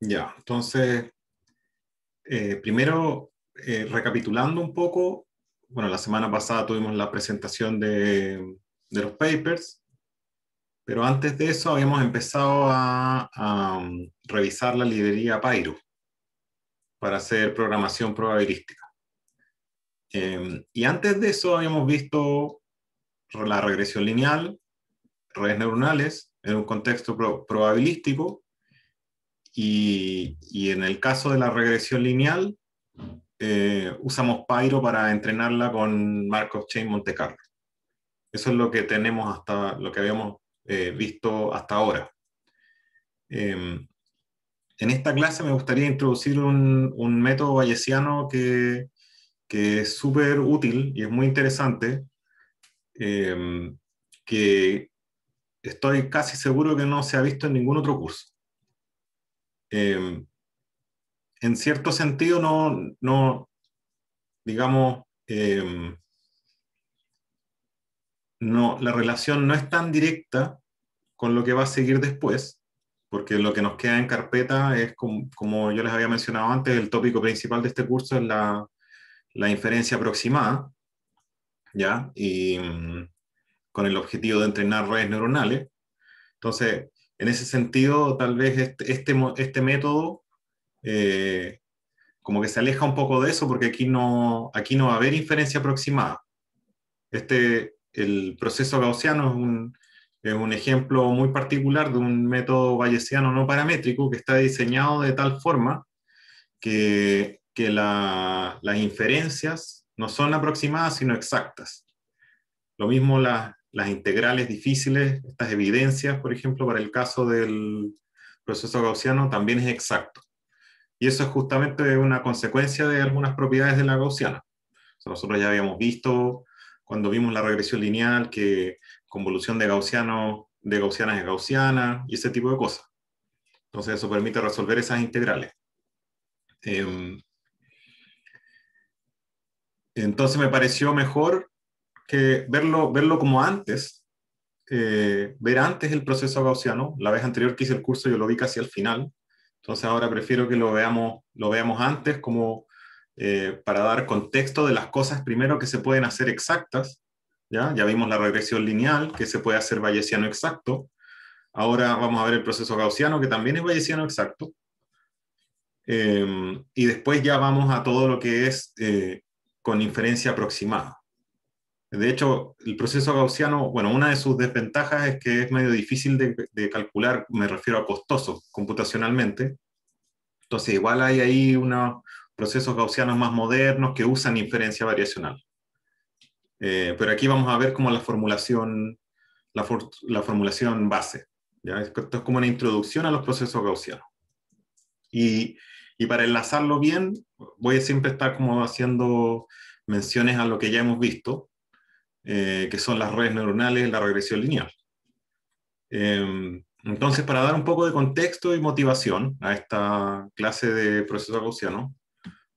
Ya, entonces, eh, primero, eh, recapitulando un poco, bueno, la semana pasada tuvimos la presentación de, de los papers, pero antes de eso habíamos empezado a, um, revisar la librería Pyro para hacer programación probabilística. Em, y antes de eso habíamos visto la regresión lineal, redes neuronales, en un contexto probabilístico, y, en el caso de la regresión lineal, eh, usamos Pyro para entrenarla con Markov Chain Monte Carlo. Eso es lo que tenemos hasta, lo que habíamos eh, visto hasta ahora. Em, en esta clase me gustaría introducir un, método bayesiano que, es súper útil y es muy interesante, em, que estoy casi seguro que no se ha visto en ningún otro curso. Em, en cierto sentido no, no digamos, em, no, la relación no es tan directa con lo que va a seguir después, porque lo que nos queda en carpeta es, como, yo les había mencionado antes, el tópico principal de este curso es la, la inferencia aproximada, ¿ya? Y mm, con el objetivo de entrenar redes neuronales. Entonces, en ese sentido, tal vez este, este, este método eh, como que se aleja un poco de eso porque aquí no, aquí no va a haber inferencia aproximada. Este, el proceso gaussiano es un, ejemplo muy particular de un método bayesiano no paramétrico que está diseñado de tal forma que, que las inferencias no son aproximadas sino exactas. Lo mismo la las integrales difíciles, estas evidencias, por ejemplo, para el caso del proceso gaussiano, también es exacto. Y eso es justamente una consecuencia de algunas propiedades de la gaussiana. nosotros ya habíamos visto cuando vimos la regresión lineal que convolución de gaussiano de gaussianas es gaussiana y ese tipo de cosas. Entonces eso permite resolver esas integrales. Em, entonces me pareció mejor que verlo, verlo como antes, eh, ver antes el proceso gaussiano. La vez anterior que hice el curso yo lo vi casi al final, entonces ahora prefiero que lo veamos, lo veamos antes como eh, para dar contexto de las cosas primero que se pueden hacer exactas. ¿ya? ya vimos la regresión lineal, que se puede hacer bayesiano exacto. Ahora vamos a ver el proceso gaussiano, que también es bayesiano exacto. Eh, y después ya vamos a todo lo que es con inferencia aproximada. De hecho, el proceso gaussiano, bueno, una de sus desventajas es que es medio difícil de, calcular, me refiero a costoso computacionalmente. Entonces, igual hay ahí unos procesos gaussianos más modernos que usan inferencia variacional. Eh, pero aquí vamos a ver como la formulación, la, formulación base. Esto es como una introducción a los procesos gaussianos. Y, y para enlazarlo bien, voy a siempre estar como haciendo menciones a lo que ya hemos visto, eh, que son las redes neuronales, la regresión lineal. Em, entonces, para dar un poco de contexto y motivación a esta clase de proceso gaussiano,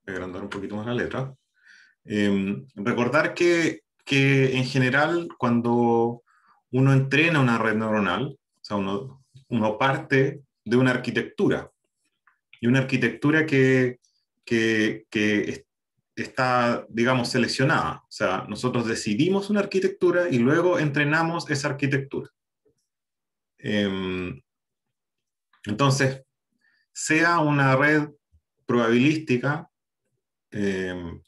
voy agrandar un poquito más la letra, em, recordar que, en general cuando uno entrena una red neuronal, uno, parte de una arquitectura, y una arquitectura que, que, que está, digamos, seleccionada. O sea, nosotros decidimos una arquitectura y luego entrenamos esa arquitectura. Em, entonces, sea una red probabilística, em,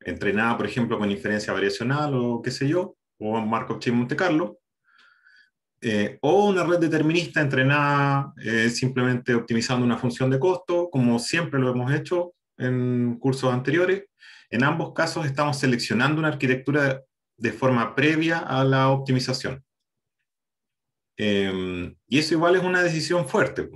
entrenada, por ejemplo, con inferencia variacional o qué sé yo, o Markov Chain Monte Carlo, eh, o una red determinista entrenada eh, simplemente optimizando una función de costo, como siempre lo hemos hecho, en cursos anteriores. En ambos casos estamos seleccionando una arquitectura de forma previa a la optimización. Em, y eso igual es una decisión fuerte.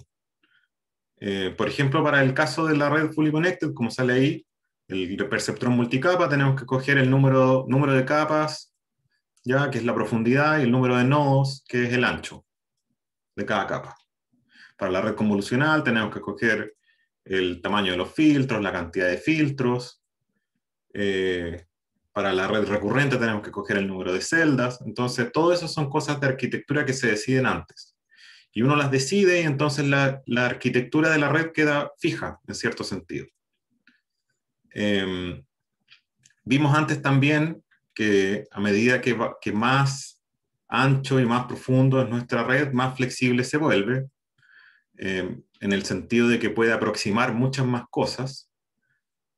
Eh, por ejemplo, para el caso de la red Fully Connected, como sale ahí, el perceptrón multicapa, tenemos que coger el número, número de capas, ya que es la profundidad, y el número de nodos, que es el ancho de cada capa. Para la red convolucional tenemos que coger el tamaño de los filtros, la cantidad de filtros. Eh, para la red recurrente tenemos que coger el número de celdas. Entonces, todo eso son cosas de arquitectura que se deciden antes. Y uno las decide y entonces la, arquitectura de la red queda fija, en cierto sentido. Em, vimos antes también que a medida que, más ancho y más profundo es nuestra red, más flexible se vuelve. Em, en el sentido de que puede aproximar muchas más cosas,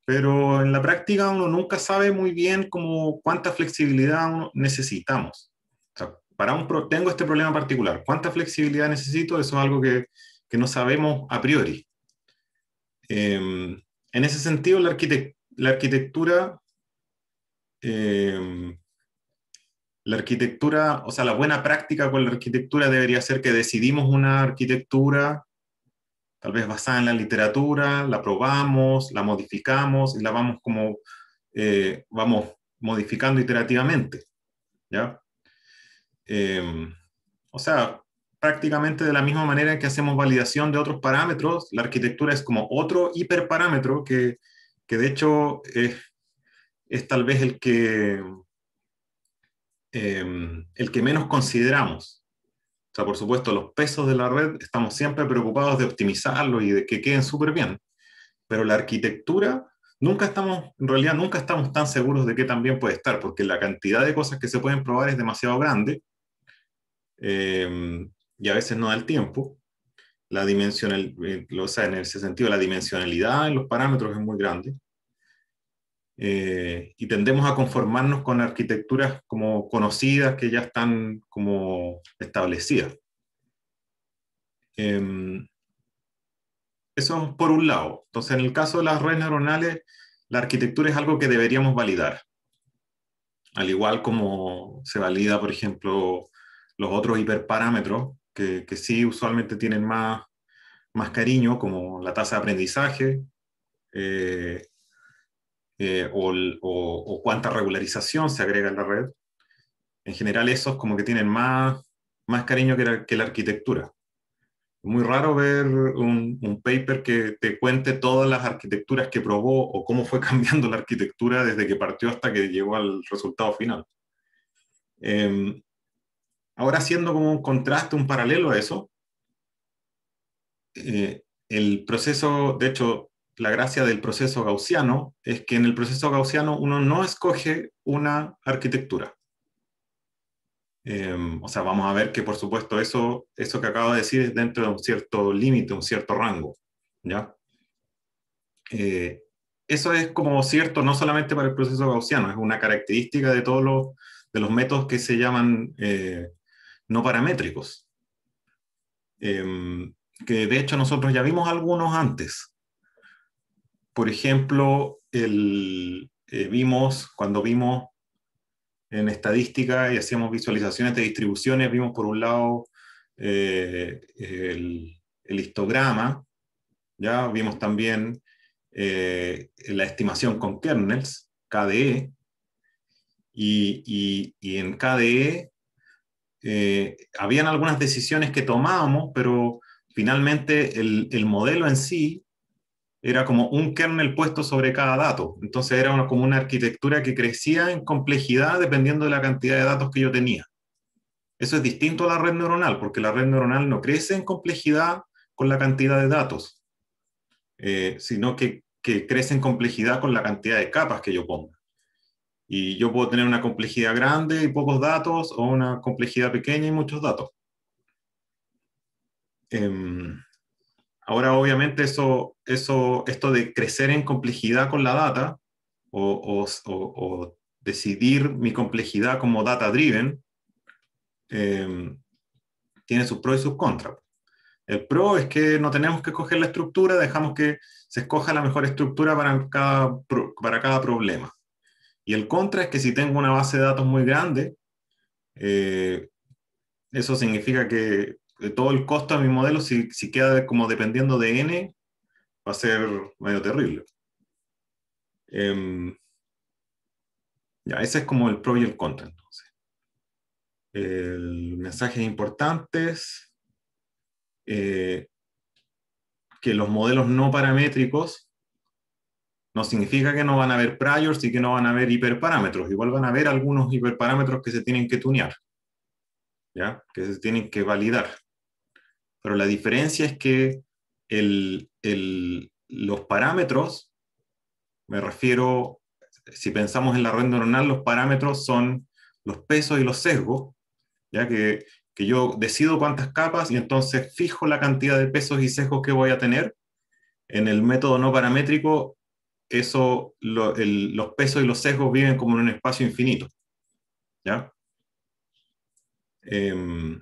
pero en la práctica uno nunca sabe muy bien cómo, cuánta flexibilidad necesitamos. para un pro, tengo este problema particular, ¿cuánta flexibilidad necesito? Eso es algo que, que no sabemos a priori. Em, en ese sentido, la, la arquitectura... Em, la arquitectura, o sea, la buena práctica con la arquitectura debería ser que decidimos una arquitectura tal vez basada en la literatura, la probamos, la modificamos y la vamos como, eh, vamos modificando iterativamente, em, o sea, prácticamente de la misma manera que hacemos validación de otros parámetros, la arquitectura es como otro hiperparámetro que, que de hecho es, tal vez el que, em, el que menos consideramos, o sea, por supuesto, los pesos de la red estamos siempre preocupados de optimizarlo y de que queden súper bien, pero la arquitectura nunca estamos, en realidad nunca estamos tan seguros de que también puede estar, porque la cantidad de cosas que se pueden probar es demasiado grande eh, y a veces no da el tiempo. La dimensional, eh, en ese sentido, la dimensionalidad en los parámetros es muy grande. Eh, y tendemos a conformarnos con arquitecturas como conocidas que ya están como establecidas. Em, eso es por un lado. Entonces, en el caso de las redes neuronales, la arquitectura es algo que deberíamos validar. Al igual como se valida, por ejemplo, los otros hiperparámetros, que, que sí usualmente tienen más, más cariño, como la tasa de aprendizaje, eh, eh, o, cuánta regularización se agrega en la red. En general esos como que tienen más, más cariño que la, que la arquitectura. Muy raro ver un, paper que te cuente todas las arquitecturas que probó o cómo fue cambiando la arquitectura desde que partió hasta que llegó al resultado final. Em, ahora siendo como un contraste, un paralelo a eso, eh, el proceso, de hecho, la gracia del proceso gaussiano es que en el proceso gaussiano uno no escoge una arquitectura. Em, o sea, vamos a ver que por supuesto eso, eso que acabo de decir es dentro de un cierto límite, un cierto rango. Eh, eso es como cierto no solamente para el proceso gaussiano, es una característica de todos los, de los métodos que se llaman eh, no paramétricos. Em, que de hecho nosotros ya vimos algunos antes por ejemplo, eh, vimos cuando vimos en estadística y hacíamos visualizaciones de distribuciones, vimos por un lado eh, el, histograma, ya vimos también eh, la estimación con kernels, KDE, y, en KDE habían algunas decisiones que tomábamos, pero finalmente el modelo en sí era como un kernel puesto sobre cada dato. Entonces era como una arquitectura que crecía en complejidad dependiendo de la cantidad de datos que yo tenía. Eso es distinto a la red neuronal, porque la red neuronal no crece en complejidad con la cantidad de datos, eh, sino que, crece en complejidad con la cantidad de capas que yo ponga. Y yo puedo tener una complejidad grande y pocos datos, o una complejidad pequeña y muchos datos. Em, Ahora, obviamente, eso, eso, esto de crecer en complejidad con la data o, decidir mi complejidad como data driven, eh, tiene sus pros y sus contras. El pro es que no tenemos que escoger la estructura, dejamos que se escoja la mejor estructura para cada, para cada problema. Y el contra es que si tengo una base de datos muy grande, eh, eso significa que todo el costo a mi modelo, si, queda como dependiendo de n, va a ser medio terrible. Em, ya, ese es como el pro y el contra. El, mensaje importantes, eh, que los modelos no paramétricos no significa que no van a haber priors y que no van a haber hiperparámetros. Igual van a haber algunos hiperparámetros que se tienen que tunear, ¿ya? que se tienen que validar pero la diferencia es que los parámetros, me refiero, si pensamos en la red neuronal, los parámetros son los pesos y los sesgos, ya que, yo decido cuántas capas y entonces fijo la cantidad de pesos y sesgos que voy a tener. En el método no paramétrico, eso, los pesos y los sesgos viven como en un espacio infinito. ¿ya? Em,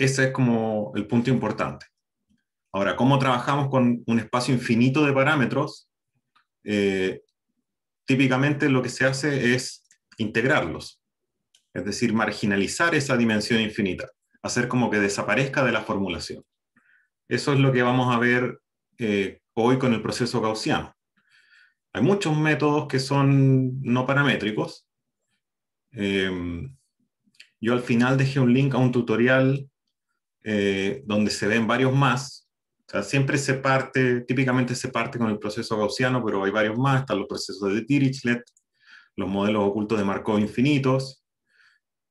ese es como el punto importante. Ahora, ¿cómo trabajamos con un espacio infinito de parámetros? Eh, típicamente lo que se hace es integrarlos, es decir, marginalizar esa dimensión infinita, hacer como que desaparezca de la formulación. Eso es lo que vamos a ver eh, hoy con el proceso gaussiano. Hay muchos métodos que son no paramétricos. Eh, yo al final dejé un link a un tutorial eh, donde se ven varios más. siempre se parte, típicamente se parte con el proceso gaussiano, pero hay varios más. Están los procesos de Dirichlet, los modelos ocultos de Markov infinitos,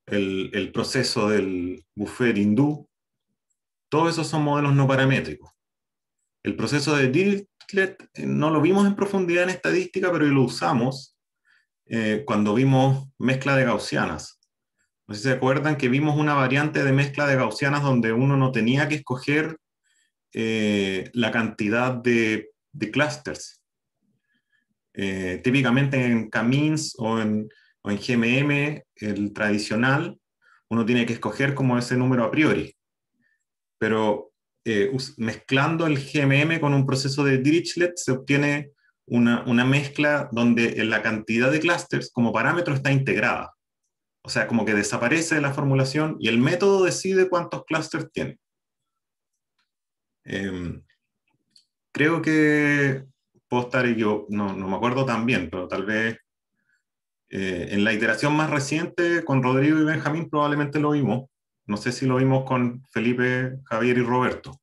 el, proceso del buffet hindú. Todos esos son modelos no paramétricos. El proceso de Dirichlet eh, no lo vimos en profundidad en estadística, pero lo usamos eh, cuando vimos mezcla de gaussianas. No sé si se acuerdan que vimos una variante de mezcla de gaussianas donde uno no tenía que escoger eh, la cantidad de, clusters. Eh, típicamente en k o en, o en GMM, el tradicional, uno tiene que escoger como ese número a priori. Pero eh, mezclando el GMM con un proceso de Dirichlet se obtiene una, mezcla donde la cantidad de clusters como parámetro está integrada. O sea, como que desaparece la formulación y el método decide cuántos clusters tiene. Em, creo que puedo estar yo no, me acuerdo tan bien, pero tal vez eh, en la iteración más reciente con Rodrigo y Benjamín probablemente lo vimos. No sé si lo vimos con Felipe, Javier y Roberto.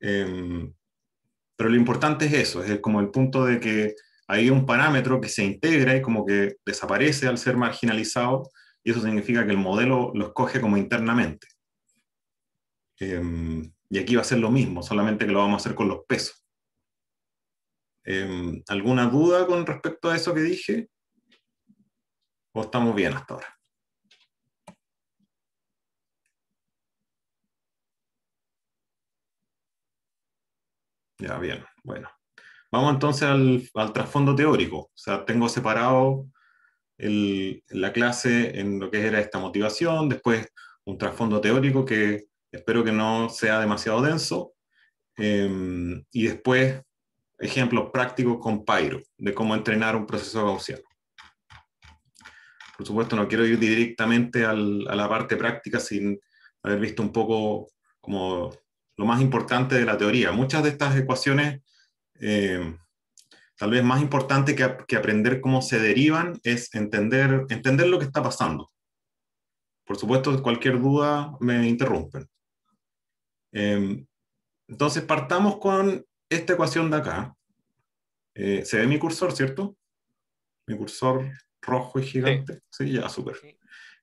Em, pero lo importante es eso, es como el punto de que hay un parámetro que se integra y como que desaparece al ser marginalizado, y eso significa que el modelo lo escoge como internamente. Em, y aquí va a ser lo mismo, solamente que lo vamos a hacer con los pesos. Em, ¿Alguna duda con respecto a eso que dije? ¿O estamos bien hasta ahora? Ya, bien, bueno. Vamos entonces al, trasfondo teórico. O sea, tengo separado la clase en lo que era esta motivación, después un trasfondo teórico que espero que no sea demasiado denso, em, y después ejemplos prácticos con Pyro, de cómo entrenar un proceso gaussiano. Por supuesto, no quiero ir directamente a la parte práctica sin haber visto un poco como lo más importante de la teoría. Muchas de estas ecuaciones eh, tal vez más importante que, aprender cómo se derivan es entender, entender lo que está pasando. Por supuesto, cualquier duda me interrumpen. Em, entonces, partamos con esta ecuación de acá. Eh, ¿Se ve mi cursor, cierto? Mi cursor rojo y gigante. Sí, ya, súper.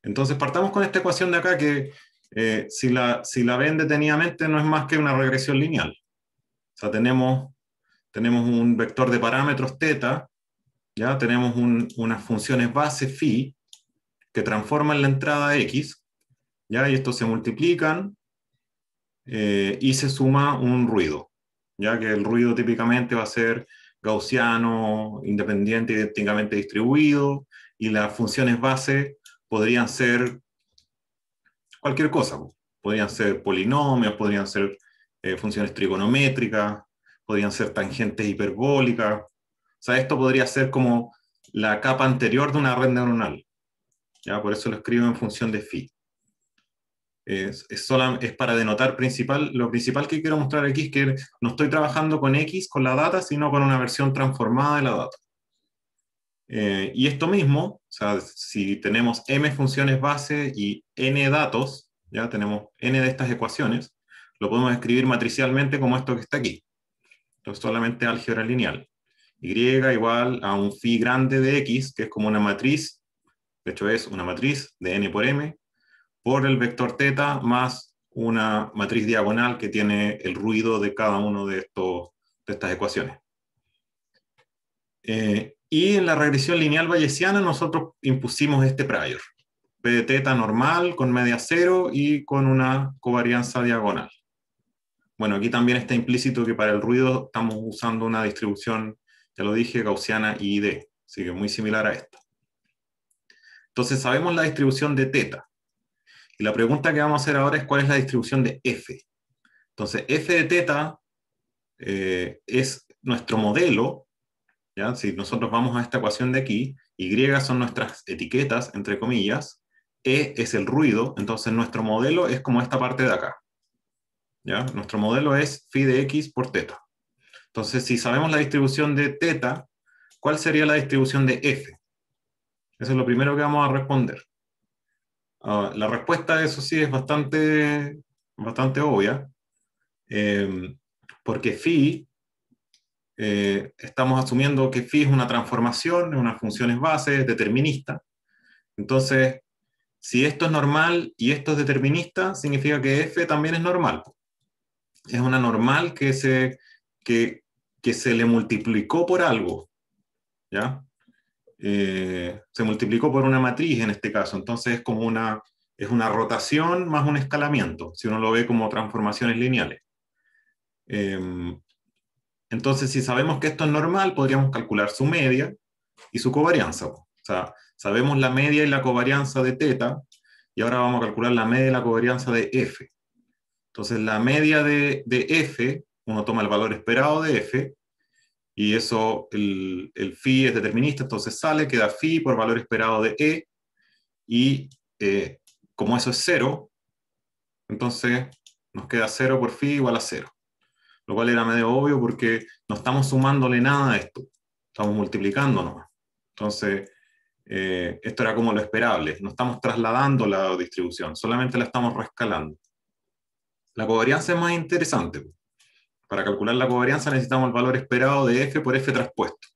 Entonces, partamos con esta ecuación de acá que eh, si, la, si la ven detenidamente no es más que una regresión lineal. O sea, tenemos tenemos un vector de parámetros teta, ya tenemos unas funciones base phi que transforman la entrada x, ya y estos se multiplican eh, y se suma un ruido, ya que el ruido típicamente va a ser gaussiano, independiente, y idénticamente distribuido, y las funciones base podrían ser cualquier cosa, podrían ser polinomios, podrían ser eh, funciones trigonométricas, podían ser tangentes hiperbólicas. O sea, esto podría ser como la capa anterior de una red neuronal. ¿ya? Por eso lo escribo en función de phi. Es, para denotar principal, lo principal que quiero mostrar aquí es que no estoy trabajando con X, con la data, sino con una versión transformada de la data. Eh, y esto mismo, si tenemos m funciones base y n datos, ya tenemos n de estas ecuaciones, lo podemos escribir matricialmente como esto que está aquí solamente álgebra lineal. Y igual a un phi grande de x, que es como una matriz, de hecho es una matriz de n por m, por el vector theta más una matriz diagonal que tiene el ruido de cada uno de, de estas ecuaciones. Eh, y en la regresión lineal bayesiana nosotros impusimos este prior, P de teta normal con media cero y con una covarianza diagonal. Bueno, aquí también está implícito que para el ruido estamos usando una distribución, ya lo dije, gaussiana y ID, así que muy similar a esta. Entonces sabemos la distribución de teta. Y la pregunta que vamos a hacer ahora es cuál es la distribución de F. Entonces F de teta eh, es nuestro modelo, ¿ya? si nosotros vamos a esta ecuación de aquí, Y son nuestras etiquetas, entre comillas, E es el ruido, entonces nuestro modelo es como esta parte de acá. Nuestro modelo es phi de x por teta. Entonces, si sabemos la distribución de teta, ¿cuál sería la distribución de f? Eso es lo primero que vamos a responder. Ah, la respuesta, eso sí, es bastante, bastante obvia, eh, porque phi, eh, estamos asumiendo que phi es una transformación, es función funciones base, es determinista. Entonces, si esto es normal y esto es determinista, significa que f también es normal es una normal que se, que, se le multiplicó por algo, ¿ya? Eh, se multiplicó por una matriz en este caso, entonces es como una, es una rotación más un escalamiento, si uno lo ve como transformaciones lineales. Em, entonces, si sabemos que esto es normal, podríamos calcular su media y su covarianza. O sea, sabemos la media y la covarianza de teta, y ahora vamos a calcular la media y la covarianza de f. Entonces la media de, F, uno toma el valor esperado de F, y eso, el, phi es determinista, entonces sale, queda phi por valor esperado de E, y eh, como eso es cero, entonces nos queda cero por phi igual a cero. Lo cual era medio obvio porque no estamos sumándole nada a esto, estamos multiplicando nomás. Entonces, eh, esto era como lo esperable, no estamos trasladando la distribución, solamente la estamos rescalando la covarianza es más interesante. Para calcular la covarianza necesitamos el valor esperado de F por F traspuesto.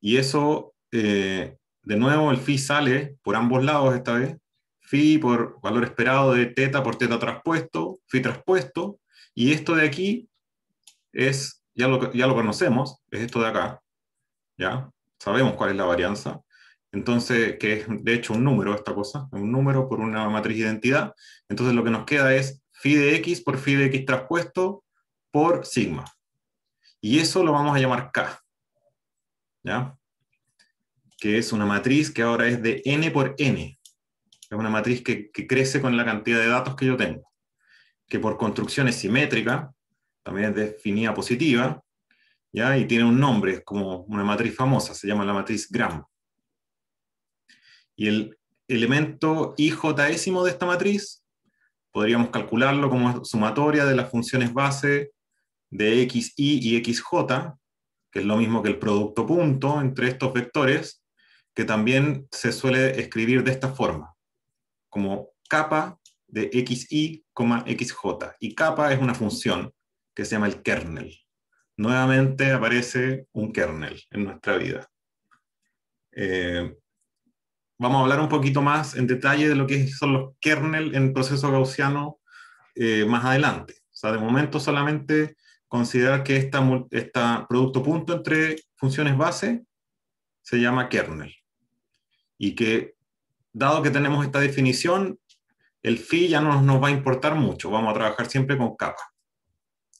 Y eso, eh, de nuevo, el phi sale por ambos lados esta vez. Phi por valor esperado de teta por teta traspuesto, phi traspuesto. Y esto de aquí es, ya lo, ya lo conocemos, es esto de acá. ¿Ya? Sabemos cuál es la varianza. Entonces, que es de hecho un número esta cosa, un número por una matriz de identidad. Entonces lo que nos queda es phi de x por phi de x traspuesto por sigma. Y eso lo vamos a llamar K. ¿Ya? Que es una matriz que ahora es de n por n. Es una matriz que, crece con la cantidad de datos que yo tengo. Que por construcción es simétrica, también es definida positiva, ¿ya? y tiene un nombre, es como una matriz famosa, se llama la matriz Gram. Y el elemento i de esta matriz podríamos calcularlo como sumatoria de las funciones base de xi y xj, que es lo mismo que el producto punto entre estos vectores, que también se suele escribir de esta forma, como capa de xi, xj. Y capa es una función que se llama el kernel. Nuevamente aparece un kernel en nuestra vida. Eh, vamos a hablar un poquito más en detalle de lo que son los kernel en el proceso gaussiano eh, más adelante. O sea, de momento solamente considerar que este esta producto punto entre funciones base se llama kernel. Y que, dado que tenemos esta definición, el phi ya no nos va a importar mucho. Vamos a trabajar siempre con capa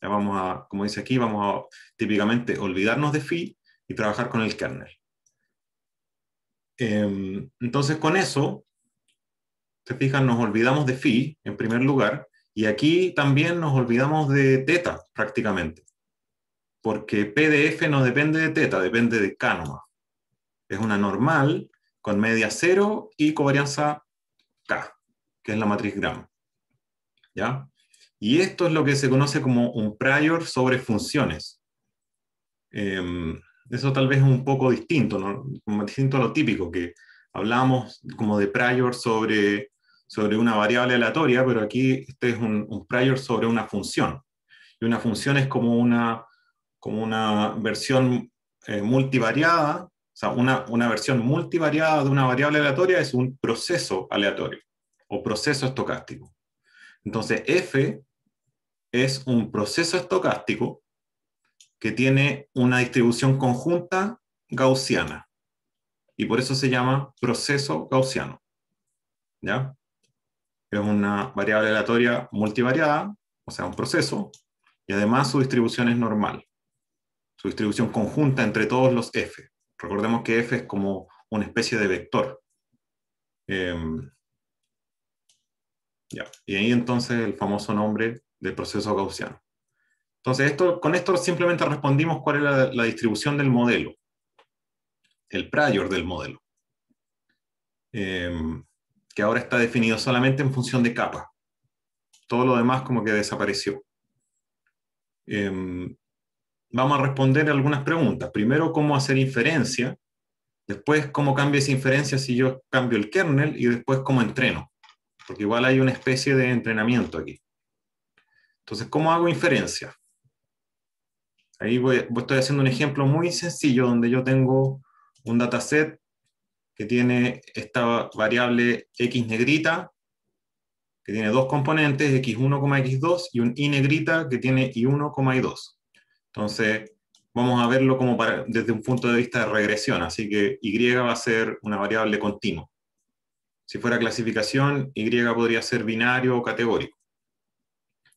Ya vamos a, como dice aquí, vamos a típicamente olvidarnos de phi y trabajar con el kernel. Em, entonces, con eso, se fijan, nos olvidamos de phi en primer lugar, y aquí también nos olvidamos de teta prácticamente, porque PDF no depende de teta, depende de K Es una normal con media cero y covarianza K, que es la matriz gram. ¿Ya? Y esto es lo que se conoce como un prior sobre funciones. Em, eso tal vez es un poco distinto, distinto a lo típico, que hablamos como de prior sobre, sobre una variable aleatoria, pero aquí este es un, prior sobre una función. Y una función es como una, como una versión eh, multivariada, o sea, una, una versión multivariada de una variable aleatoria es un proceso aleatorio o proceso estocástico. Entonces, F es un proceso estocástico que tiene una distribución conjunta gaussiana. Y por eso se llama proceso gaussiano. ¿Ya? Es una variable aleatoria multivariada, o sea, un proceso, y además su distribución es normal. Su distribución conjunta entre todos los f. Recordemos que f es como una especie de vector. Em, y ahí entonces el famoso nombre del proceso gaussiano. Entonces, esto, con esto simplemente respondimos cuál es la, distribución del modelo, el prior del modelo, em, que ahora está definido solamente en función de capa. Todo lo demás como que desapareció. Em, vamos a responder algunas preguntas. Primero, cómo hacer inferencia. Después, cómo cambia esa inferencia si yo cambio el kernel. Y después, cómo entreno. Porque igual hay una especie de entrenamiento aquí. Entonces, ¿cómo hago inferencia? Ahí estoy haciendo un ejemplo muy sencillo donde yo tengo un dataset que tiene esta variable x negrita, que tiene dos componentes, x1, x2, y un y negrita que tiene y1, y2. Entonces, vamos a verlo como desde un punto de vista de regresión, así que y va a ser una variable continua. Si fuera clasificación, y podría ser binario o categórico.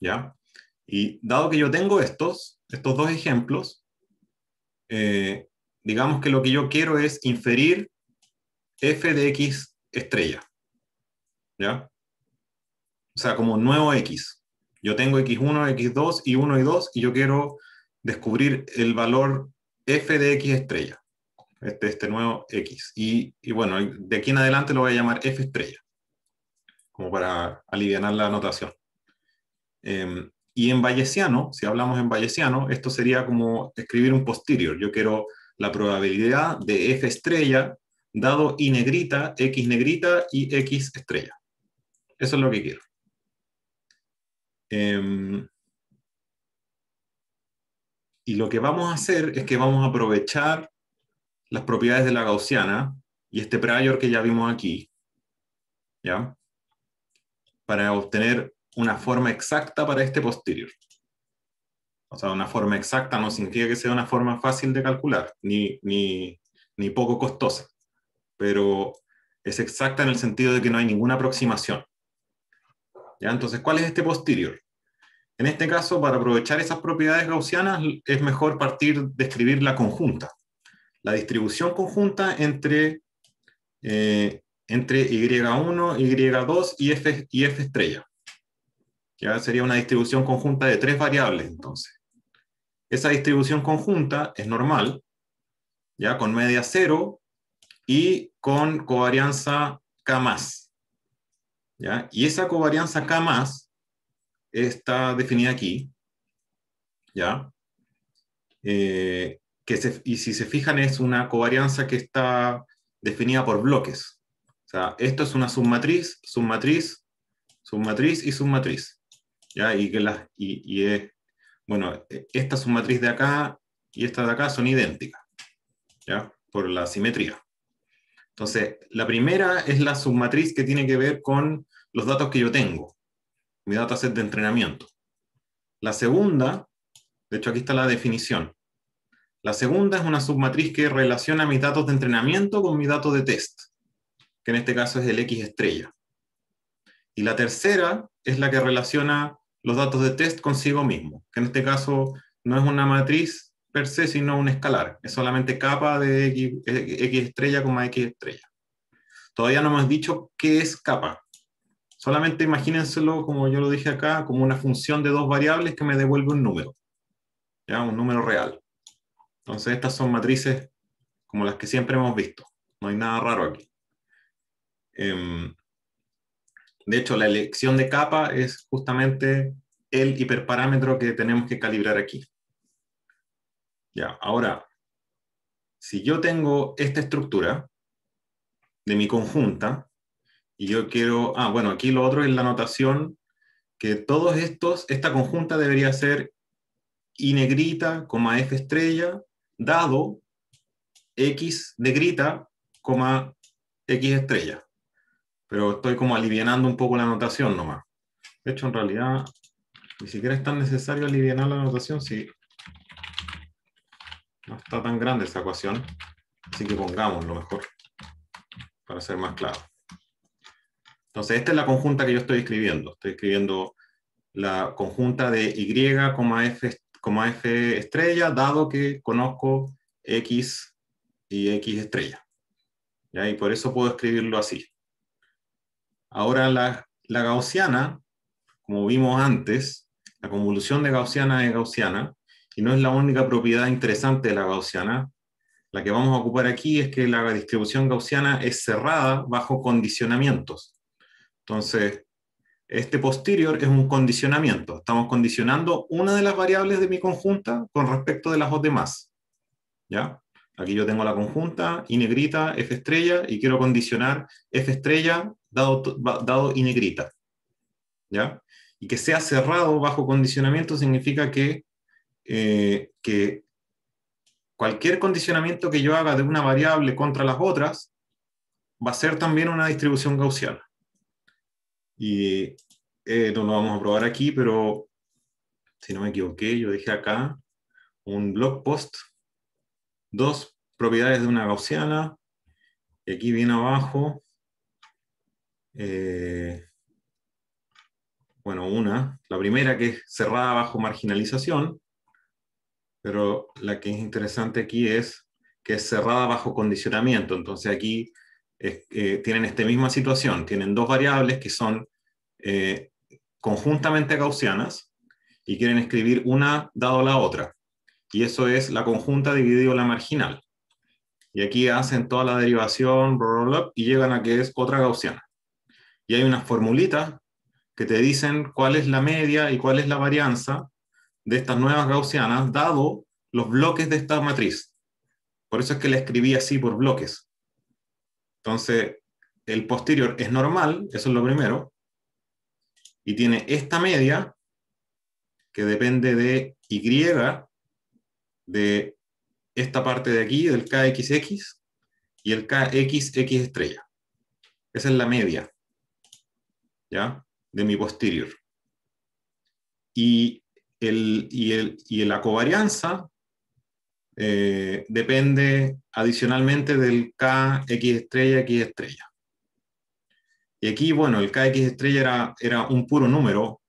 ¿Ya? Y dado que yo tengo estos, estos dos ejemplos, eh, digamos que lo que yo quiero es inferir f de x estrella. ¿Ya? O sea, como nuevo x. Yo tengo x1, x2 y 1 y 2 y yo quiero descubrir el valor f de x estrella. Este, este nuevo x. Y, bueno, de aquí en adelante lo voy a llamar f estrella. Como para aliviar la anotación. Em, y en bayesiano, si hablamos en bayesiano, esto sería como escribir un posterior. Yo quiero la probabilidad de F estrella dado I negrita, X negrita y X estrella. Eso es lo que quiero. Em, y lo que vamos a hacer es que vamos a aprovechar las propiedades de la gaussiana y este prior que ya vimos aquí, ¿ya? Para obtener una forma exacta para este posterior. O sea, una forma exacta no significa que sea una forma fácil de calcular, ni, ni, ni poco costosa, pero es exacta en el sentido de que no hay ninguna aproximación. ¿Ya? Entonces, ¿cuál es este posterior? En este caso, para aprovechar esas propiedades gaussianas, es mejor partir de escribir la conjunta, la distribución conjunta entre, eh, entre Y1, Y2 y y F estrella. Ya sería una distribución conjunta de tres variables, entonces. Esa distribución conjunta es normal, ya con media cero y con covarianza K más. Y esa covarianza K más está definida aquí, ¿ya? Eh, que y si se fijan es una covarianza que está definida por bloques. O sea, esto es una submatriz, submatriz, submatriz y submatriz. Y, que las, y, es, bueno, e, esta submatriz de acá y esta de acá son idénticas, ¿ya? Por la simetría. Entonces, la primera es la submatriz que tiene que ver con los datos que yo tengo, mi dataset de entrenamiento. La segunda, de hecho aquí está la definición. La segunda es una submatriz que relaciona mis datos de entrenamiento con mi dato de test, que en este caso es el X estrella. Y la tercera es la que relaciona los datos de test consigo mismo, que en este caso no es una matriz per se, sino un escalar, es solamente capa de X, X estrella, X estrella. Todavía no hemos dicho qué es capa. Solamente imagínenselo, como yo lo dije acá, como una función de dos variables que me devuelve un número, ¿ya? un número real. Entonces estas son matrices como las que siempre hemos visto. No hay nada raro aquí. Em, de hecho, la elección de capa es justamente el hiperparámetro que tenemos que calibrar aquí. Ya, ahora, si yo tengo esta estructura de mi conjunta, y yo quiero, ah, bueno, aquí lo otro es la notación que todos estos, esta conjunta debería ser y negrita, f estrella, dado x negrita, x estrella pero estoy como alivianando un poco la notación nomás. De hecho, en realidad, ni siquiera es tan necesario aliviar la notación. si no está tan grande esa ecuación. Así que pongamos lo mejor, para ser más claro. Entonces, esta es la conjunta que yo estoy escribiendo. Estoy escribiendo la conjunta de Y, F, F estrella, dado que conozco X y X estrella. Y por eso puedo escribirlo así. Ahora la, gaussiana, como vimos antes, la convolución de gaussiana es gaussiana y no es la única propiedad interesante de la gaussiana. La que vamos a ocupar aquí es que la distribución gaussiana es cerrada bajo condicionamientos. Entonces, este posterior es un condicionamiento. Estamos condicionando una de las variables de mi conjunta con respecto de las demás. ¿Ya? Aquí yo tengo la conjunta y negrita f estrella y quiero condicionar f estrella dado, dado y negrita. ¿Ya? Y que sea cerrado bajo condicionamiento significa eh, que, cualquier condicionamiento que yo haga de una variable contra las otras va a ser también una distribución gaussiana. Y eh, no lo vamos a probar aquí, pero si no me equivoqué, yo dejé acá un blog post, dos propiedades de una gaussiana, y aquí bien abajo eh, bueno, una, la primera que es cerrada bajo marginalización, pero la que es interesante aquí es que es cerrada bajo condicionamiento. Entonces aquí eh, tienen esta misma situación, tienen dos variables que son eh, conjuntamente gaussianas y quieren escribir una dado la otra. Y eso es la conjunta dividido la marginal. Y aquí hacen toda la derivación y llegan a que es otra gaussiana y hay unas formulitas que te dicen cuál es la media y cuál es la varianza de estas nuevas gaussianas, dado los bloques de esta matriz. Por eso es que la escribí así por bloques. Entonces, el posterior es normal, eso es lo primero, y tiene esta media que depende de Y, de esta parte de aquí, del KXX, y el KXX estrella. Esa es la media de mi posterior. Y, y, la covarianza eh, depende adicionalmente del KX estrella, X estrella. Y aquí, bueno, el KX estrella era, un puro número,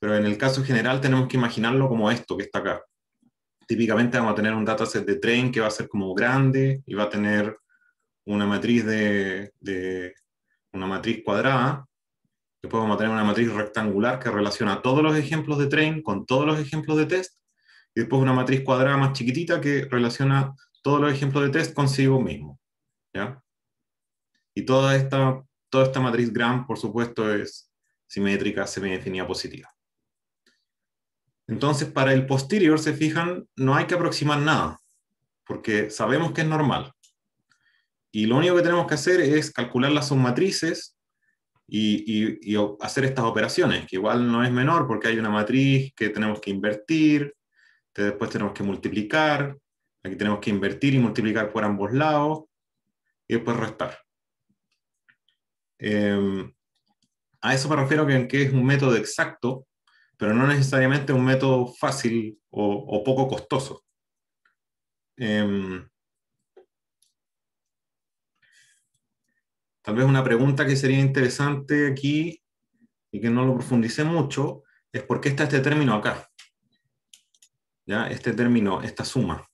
pero en el caso general tenemos que imaginarlo como esto que está acá. Típicamente vamos a tener un dataset de tren que va a ser como grande y va a tener una matriz, de, de una matriz cuadrada Después vamos a tener una matriz rectangular que relaciona todos los ejemplos de train con todos los ejemplos de test. Y después una matriz cuadrada más chiquitita que relaciona todos los ejemplos de test consigo mismo. Y toda esta, toda esta matriz Gram, por supuesto, es simétrica, semidefinida positiva. Entonces, para el posterior, se fijan, no hay que aproximar nada, porque sabemos que es normal. Y lo único que tenemos que hacer es calcular las submatrices y, hacer estas operaciones, que igual no es menor porque hay una matriz que tenemos que invertir, que después tenemos que multiplicar, aquí tenemos que invertir y multiplicar por ambos lados y después restar. Em, a eso me refiero que, es un método exacto, pero no necesariamente un método fácil o, poco costoso. Em, Tal vez una pregunta que sería interesante aquí y que no lo profundicé mucho es por qué está este término acá. ¿Ya? Este término, esta suma.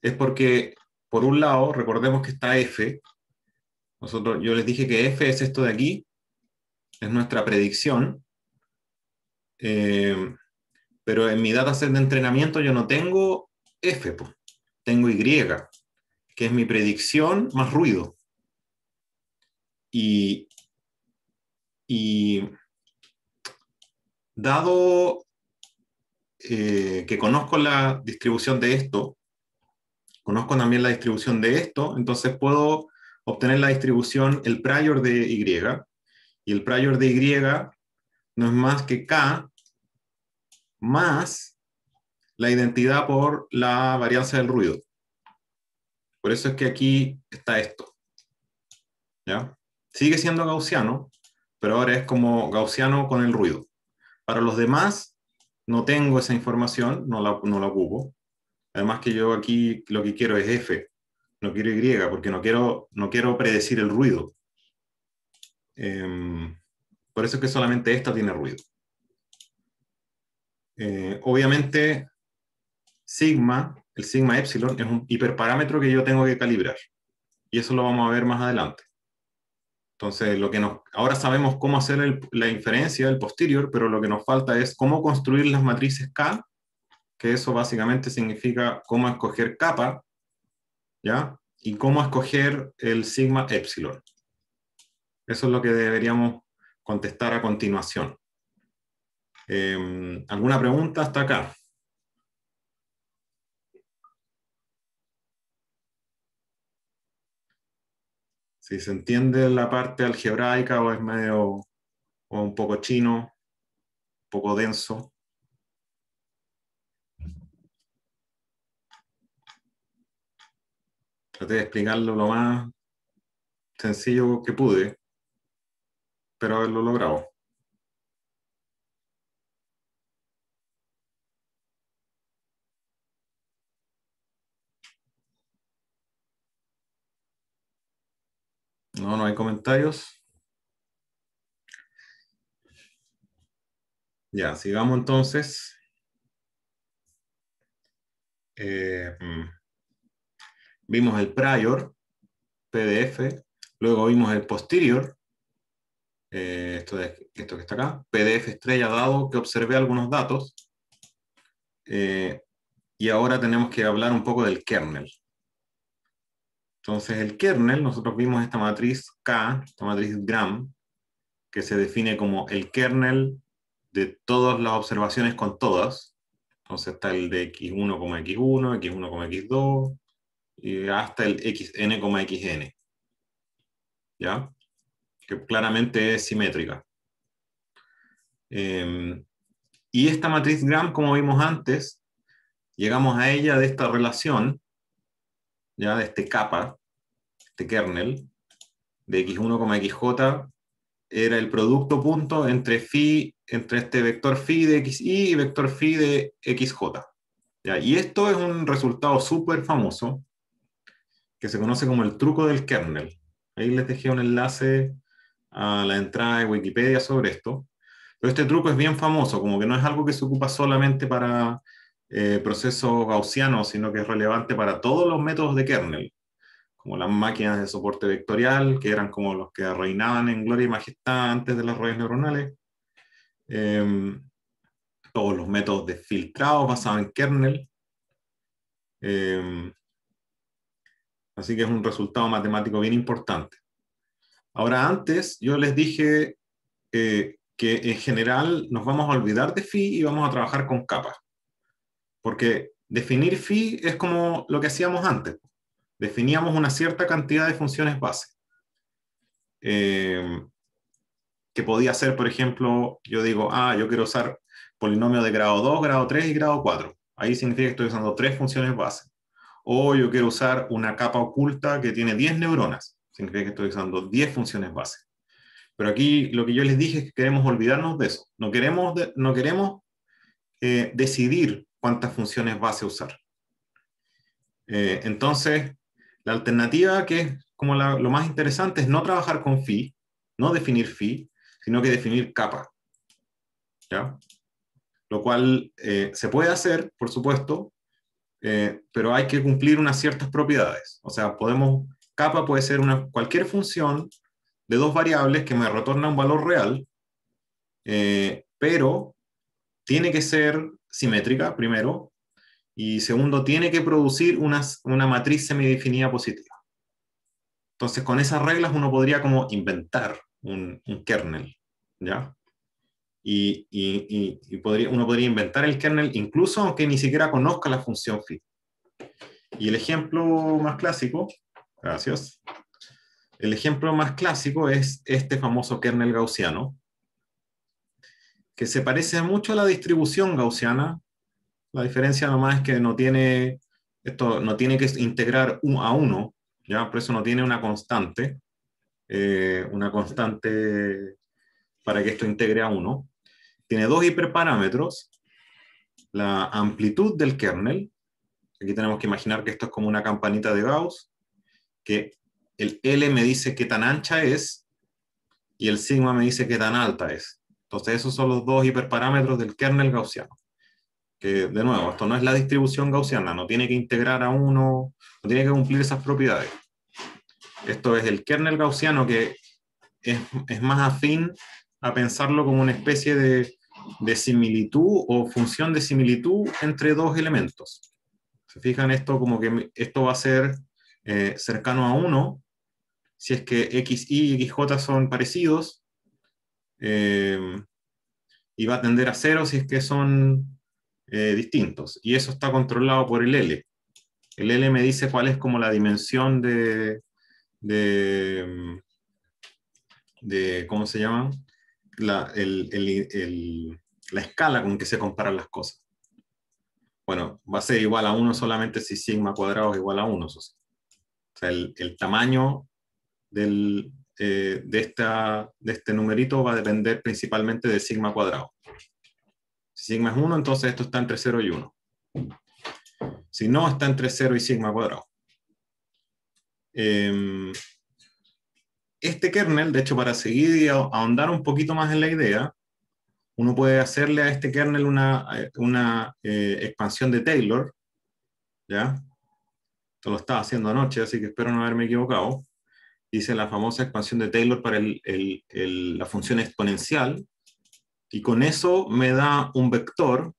Es porque, por un lado, recordemos que está F. Nosotros, yo les dije que F es esto de aquí, es nuestra predicción. Eh, pero en mi dataset de entrenamiento yo no tengo F, tengo Y, que es mi predicción más ruido. Y, dado eh, que conozco la distribución de esto, conozco también la distribución de esto, entonces puedo obtener la distribución, el prior de Y, y el prior de Y no es más que K más la identidad por la varianza del ruido. Por eso es que aquí está esto. ¿Ya? Sigue siendo gaussiano, pero ahora es como gaussiano con el ruido. Para los demás, no tengo esa información, no la, no ocupo. Además que yo aquí lo que quiero es F, no quiero Y, porque no quiero, no quiero predecir el ruido. Em, por eso es que solamente esta tiene ruido. Eh, obviamente, sigma, el sigma epsilon, es un hiperparámetro que yo tengo que calibrar. Y eso lo vamos a ver más adelante. Entonces, lo que nos, ahora sabemos cómo hacer la inferencia, del posterior, pero lo que nos falta es cómo construir las matrices K, que eso básicamente significa cómo escoger capa, ¿ya? Y cómo escoger el sigma epsilon. Eso es lo que deberíamos contestar a continuación. Em, ¿Alguna pregunta hasta acá? si se entiende la parte algebraica o es medio o un poco chino, un poco denso. Traté de explicarlo lo más sencillo que pude, pero haberlo logrado. No, no hay comentarios. Ya, sigamos entonces. Eh, mm. vimos el prior, PDF, luego vimos el posterior, eh, esto, esto que está acá, PDF estrella dado que observé algunos datos, eh, y ahora tenemos que hablar un poco del kernel. Entonces, el kernel, nosotros vimos esta matriz K, esta matriz gram, que se define como el kernel de todas las observaciones con todas. Entonces está el de x1, x1, x1, x2, y hasta el xn, xn. ¿Ya? Que claramente es simétrica. Em, y esta matriz Gram, como vimos antes, llegamos a ella de esta relación de este capa, este kernel, de x1, xj, era el producto punto entre entre este vector phi de xi y vector phi de xj. ¿ya? Y esto es un resultado súper famoso, que se conoce como el truco del kernel. Ahí les dejé un enlace a la entrada de Wikipedia sobre esto. Pero este truco es bien famoso, como que no es algo que se ocupa solamente para eh, proceso gaussiano, sino que es relevante para todos los métodos de kernel, como las máquinas de soporte vectorial, que eran como los que reinaban en gloria y majestad antes de las redes neuronales, em, todos los métodos de filtrado basados en kernel. Em, así que es un resultado matemático bien importante. Ahora, antes yo les dije eh, que en general nos vamos a olvidar de phi y vamos a trabajar con capas. Porque definir phi es como lo que hacíamos antes. Definíamos una cierta cantidad de funciones base. Eh, que podía ser, por ejemplo, yo digo, ah, yo quiero usar polinomio de grado 2, grado 3 y grado 4. Ahí significa que estoy usando tres funciones base. O yo quiero usar una capa oculta que tiene 10 neuronas. Significa que estoy usando 10 funciones base. Pero aquí lo que yo les dije es que queremos olvidarnos de eso. No queremos, no queremos eh, decidir cuántas funciones vas a usar. Eh, entonces, la alternativa que es como lo más interesante es no trabajar con phi, no definir phi, sino que definir capa. ¿Ya? Lo cual eh, se puede hacer, por supuesto, eh, pero hay que cumplir unas ciertas propiedades. O sea, podemos, capa puede ser una, cualquier función de dos variables que me retorna un valor real, pero tiene que ser simétrica, primero, y segundo, tiene que producir una, una matriz semidefinida positiva. Entonces, con esas reglas uno podría como inventar un, kernel, ¿ya? Y, podría, uno podría inventar el kernel incluso aunque ni siquiera conozca la función phi. Y el ejemplo más clásico, gracias, el ejemplo más clásico es este famoso kernel gaussiano, que se parece mucho a la distribución gaussiana. La diferencia nomás es que no tiene, esto no tiene que integrar a uno, ¿ya? por eso no tiene una constante, eh, una constante para que esto integre a uno. Tiene dos hiperparámetros, la amplitud del kernel, aquí tenemos que imaginar que esto es como una campanita de Gauss, que el L me dice qué tan ancha es y el sigma me dice qué tan alta es. Entonces, esos son los dos hiperparámetros del kernel gaussiano. Que, de nuevo, esto no es la distribución gaussiana, no tiene que integrar a uno, no tiene que cumplir esas propiedades. Esto es el kernel gaussiano que es, más afín a pensarlo como una especie de, similitud o función de similitud entre dos elementos. Se fijan esto como que esto va a ser eh, cercano a uno, si es que x, y xj son parecidos eh, y va a tender a cero si es que son eh, distintos. Y eso está controlado por el L. El L me dice cuál es como la dimensión de, de, ¿cómo se llaman La, la escala con que se comparan las cosas. Bueno, va a ser igual a 1 solamente si sigma cuadrado es igual a 1. O sea, el, tamaño del, eh, de, esta, de este numerito va a depender principalmente de sigma cuadrado. Si sigma es 1, entonces esto está entre 0 y 1. Si no, está entre 0 y sigma cuadrado. Em, este kernel, de hecho, para seguir y ahondar un poquito más en la idea, uno puede hacerle a este kernel una, eh, eh, expansión de Taylor, ¿ya? Esto lo estaba haciendo anoche, así que espero no haberme equivocado. Dice la famosa expansión de Taylor para la función exponencial, y con eso me da un vector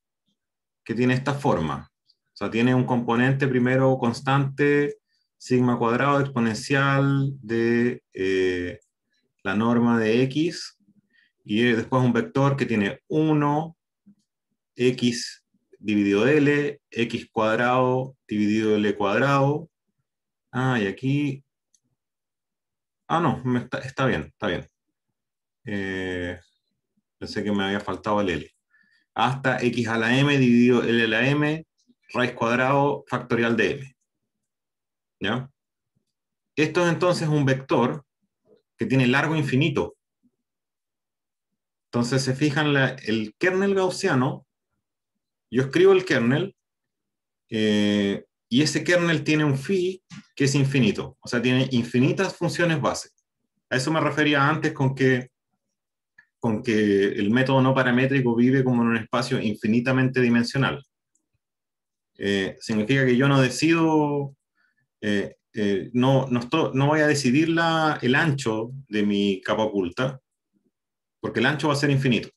que tiene esta forma. O sea, tiene un componente primero constante, sigma cuadrado exponencial de eh, la norma de x, y después un vector que tiene 1, x dividido L, x cuadrado dividido L cuadrado. Ah, y aquí Ah, no, está, bien, está bien. Eh, pensé que me había faltado el L. Hasta x a la m dividido L a la m, raíz cuadrado factorial de m. ¿Ya? Esto es entonces un vector que tiene largo infinito. Entonces se fijan el kernel gaussiano, yo escribo el kernel, eh, y ese kernel tiene un phi que es infinito, o sea, tiene infinitas funciones base. A eso me refería antes con que, con que el método no paramétrico vive como en un espacio infinitamente dimensional. Eh, significa que yo no decido, eh, eh, no, voy a decidir la, el ancho de mi capa oculta, porque el ancho va a ser infinito.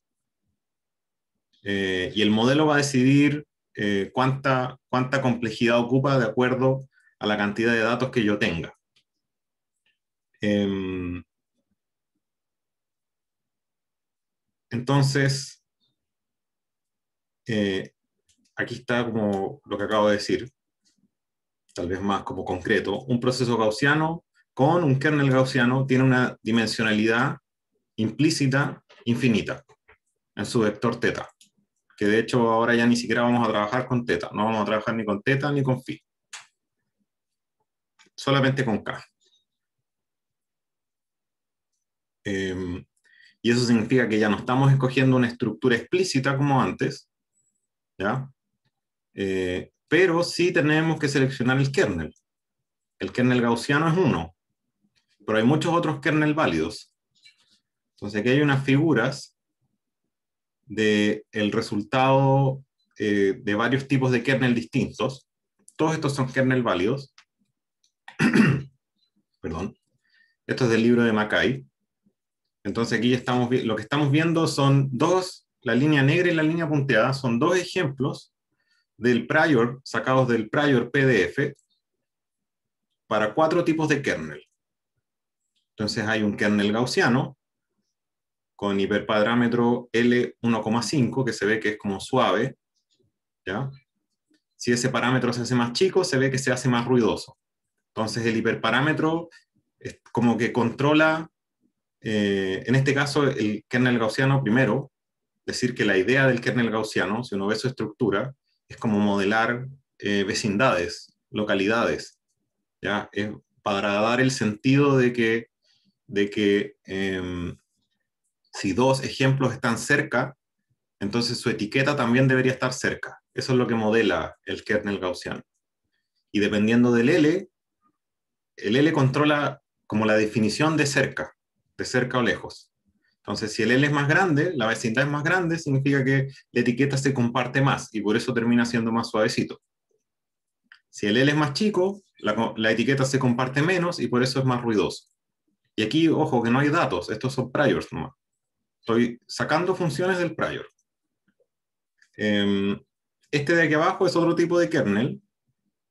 y el modelo va a decidir eh, cuánta, cuánta complejidad ocupa de acuerdo a la cantidad de datos que yo tenga. Em, entonces, eh, aquí está como lo que acabo de decir, tal vez más como concreto, un proceso gaussiano con un kernel gaussiano tiene una dimensionalidad implícita infinita en su vector teta que de hecho ahora ya ni siquiera vamos a trabajar con teta, no vamos a trabajar ni con teta ni con phi, solamente con k. Em, y eso significa que ya no estamos escogiendo una estructura explícita como antes, eh, pero sí tenemos que seleccionar el kernel. El kernel gaussiano es uno, pero hay muchos otros kernel válidos. Entonces aquí hay unas figuras del resultado eh, de varios tipos de kernel distintos. Todos estos son kernel válidos. Perdón. Esto es del libro de Mackay. Entonces aquí estamos, lo que estamos viendo son dos, la línea negra y la línea punteada, son dos ejemplos del prior, sacados del prior PDF, para cuatro tipos de kernel. Entonces hay un kernel gaussiano, con hiperparámetro L1,5, que se ve que es como suave, ¿ya? Si ese parámetro se hace más chico, se ve que se hace más ruidoso. Entonces el hiperparámetro es como que controla, eh, en este caso el kernel gaussiano primero, decir que la idea del kernel gaussiano, si uno ve su estructura, es como modelar eh, vecindades, localidades, ¿ya? Es para dar el sentido de que, de que em, si dos ejemplos están cerca, entonces su etiqueta también debería estar cerca. Eso es lo que modela el kernel gaussiano. Y dependiendo del L, el L controla como la definición de cerca, de cerca o lejos. Entonces, si el L es más grande, la vecindad es más grande, significa que la etiqueta se comparte más y por eso termina siendo más suavecito. Si el L es más chico, la, la etiqueta se comparte menos y por eso es más ruidoso. Y aquí, ojo, que no hay datos, estos son priors nomás. Estoy sacando funciones del prior. Em, este de aquí abajo es otro tipo de kernel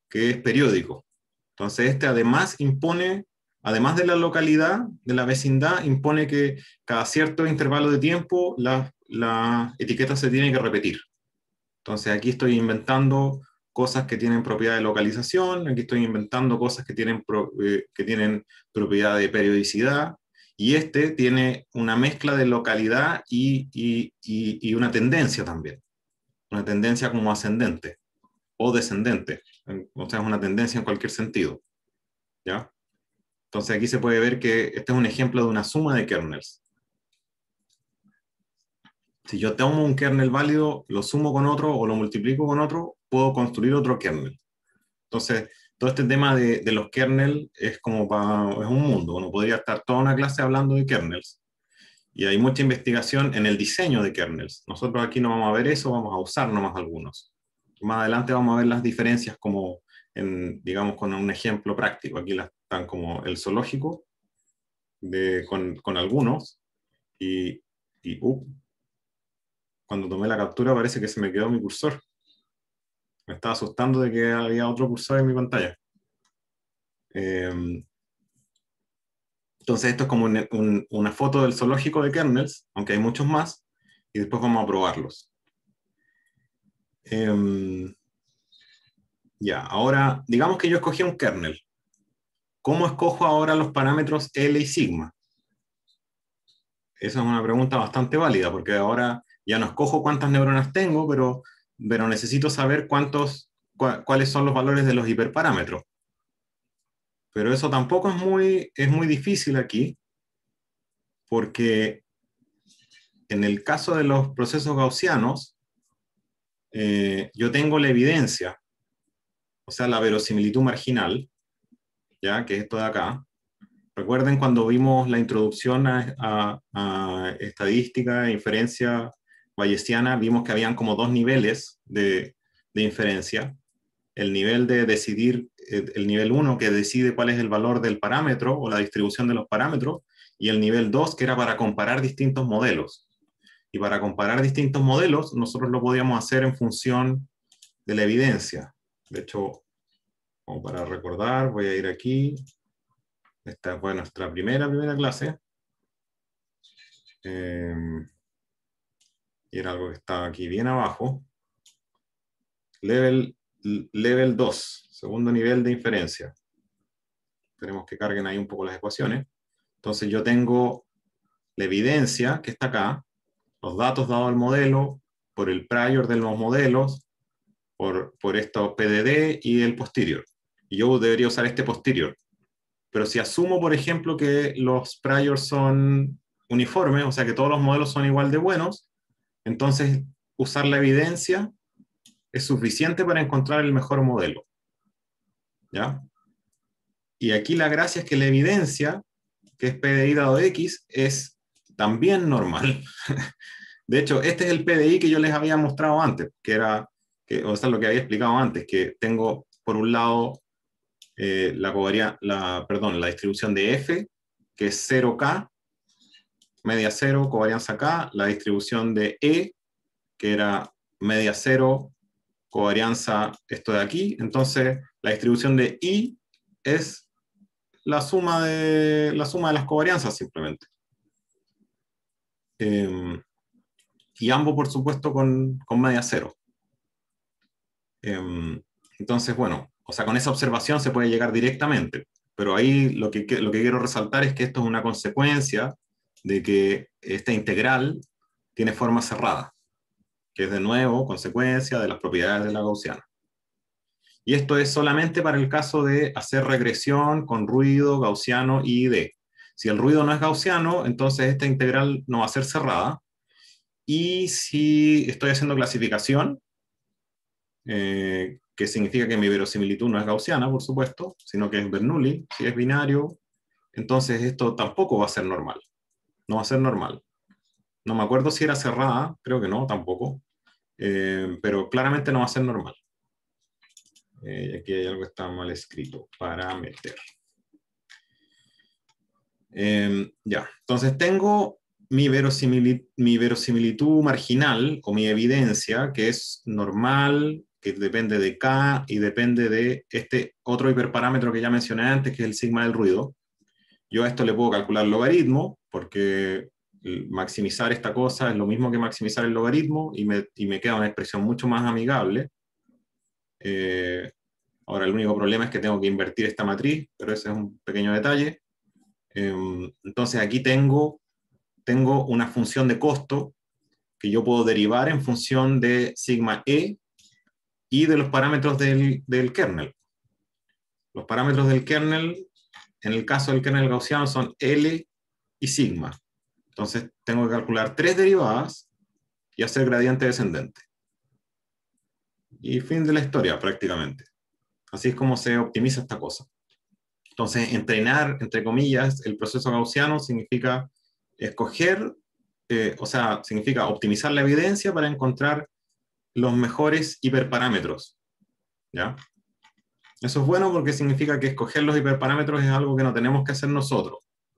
que es periódico. Entonces este además impone, además de la localidad, de la vecindad, impone que cada cierto intervalo de tiempo la, etiqueta se tiene que repetir. Entonces aquí estoy inventando cosas que tienen propiedad de localización, aquí estoy inventando cosas que tienen, eh, que tienen propiedad de periodicidad, y este tiene una mezcla de localidad y, una tendencia también, una tendencia como ascendente o descendente, o sea, es una tendencia en cualquier sentido. ¿ya? Entonces aquí se puede ver que este es un ejemplo de una suma de kernels. Si yo tengo un kernel válido, lo sumo con otro o lo multiplico con otro, puedo construir otro kernel. Entonces, todo este tema de, los kernels es como es un mundo, uno podría estar toda una clase hablando de kernels. Y hay mucha investigación en el diseño de kernels. Nosotros aquí no vamos a ver eso, vamos a usar nomás algunos. Más adelante vamos a ver las diferencias como, digamos, con un ejemplo práctico. Aquí están como el zoológico con, algunos. Y, uh, cuando tomé la captura parece que se me quedó mi cursor. Me estaba asustando de que había otro cursor en mi pantalla. Em, entonces esto es como una foto del zoológico de kernels, aunque hay muchos más, y después vamos a probarlos. Em, ya, ahora, digamos que yo escogí un kernel. ¿Cómo escojo ahora los parámetros L y sigma? Esa es una pregunta bastante válida, porque ahora ya no escojo cuántas neuronas tengo, pero pero necesito saber cuántos, cuáles son los valores de los hiperparámetros. Pero eso tampoco es muy, es muy difícil aquí, porque en el caso de los procesos gaussianos, eh, yo tengo la evidencia, o sea, la verosimilitud marginal, ya que es esto de acá. Recuerden cuando vimos la introducción a, a estadística e inferencia bayesiana vimos que habían como dos niveles de, inferencia. El nivel de decidir, eh, el nivel 1 que decide cuál es el valor del parámetro o la distribución de los parámetros, y el nivel 2 que era para comparar distintos modelos. Y para comparar distintos modelos, nosotros lo podíamos hacer en función de la evidencia. De hecho, como para recordar, voy a ir aquí. Esta fue nuestra primera, primera clase. Eh, y era algo que estaba aquí bien abajo. Level, level 2, segundo nivel de inferencia. Tenemos que carguen ahí un poco las ecuaciones. Entonces yo tengo la evidencia que está acá, los datos dados al modelo, por el prior de los modelos, por, por esto PDD y el posterior. Y yo debería usar este posterior. Pero si asumo, por ejemplo, que los priors son uniformes, o sea que todos los modelos son igual de buenos, entonces, usar la evidencia es suficiente para encontrar el mejor modelo. ¿Ya? Y aquí la gracia es que la evidencia, que es PDI dado X, es también normal. De hecho, este es el PDI que yo les había mostrado antes, que era, o lo que había explicado antes, que tengo por un lado eh, la, la, perdón, la distribución de F, que es 0K, media cero, covarianza K, la distribución de E, que era media cero, covarianza esto de aquí. Entonces, la distribución de I es la suma de, la suma de las covarianzas, simplemente. Em, y ambos, por supuesto, con, media cero. Em, entonces, bueno, o sea, con esa observación se puede llegar directamente, pero ahí lo que, lo que quiero resaltar es que esto es una consecuencia de que esta integral tiene forma cerrada, que es de nuevo consecuencia de las propiedades de la gaussiana. Y esto es solamente para el caso de hacer regresión con ruido gaussiano y ID. Si el ruido no es gaussiano, entonces esta integral no va a ser cerrada. Y si estoy haciendo clasificación, eh, que significa que mi verosimilitud no es gaussiana, por supuesto, sino que es Bernoulli, si es binario, entonces esto tampoco va a ser normal no va a ser normal. No me acuerdo si era cerrada, creo que no, tampoco, eh, pero claramente no va a ser normal. Eh, aquí hay algo que está mal escrito para meter. Em, ya, entonces tengo mi, verosimilitud, mi verosimilitud marginal o mi evidencia, que es normal, que depende de K y depende de este otro hiperparámetro que ya mencioné antes, que es el sigma del ruido. Yo a esto le puedo calcular logaritmo, porque maximizar esta cosa es lo mismo que maximizar el logaritmo y me, queda una expresión mucho más amigable. Eh, ahora, el único problema es que tengo que invertir esta matriz, pero ese es un pequeño detalle. Em, entonces aquí tengo, tengo una función de costo que yo puedo derivar en función de sigma e y de los parámetros del, del kernel. Los parámetros del kernel, en el caso del kernel gaussiano, son L y sigma. Entonces tengo que calcular tres derivadas y hacer gradiente descendente. Y fin de la historia prácticamente. Así es como se optimiza esta cosa. Entonces, entrenar, entre comillas, el proceso gaussiano significa escoger, eh, o sea, significa optimizar la evidencia para encontrar los mejores hiperparámetros. ¿Ya? Eso es bueno porque significa que escoger los hiperparámetros es algo que no tenemos que hacer nosotros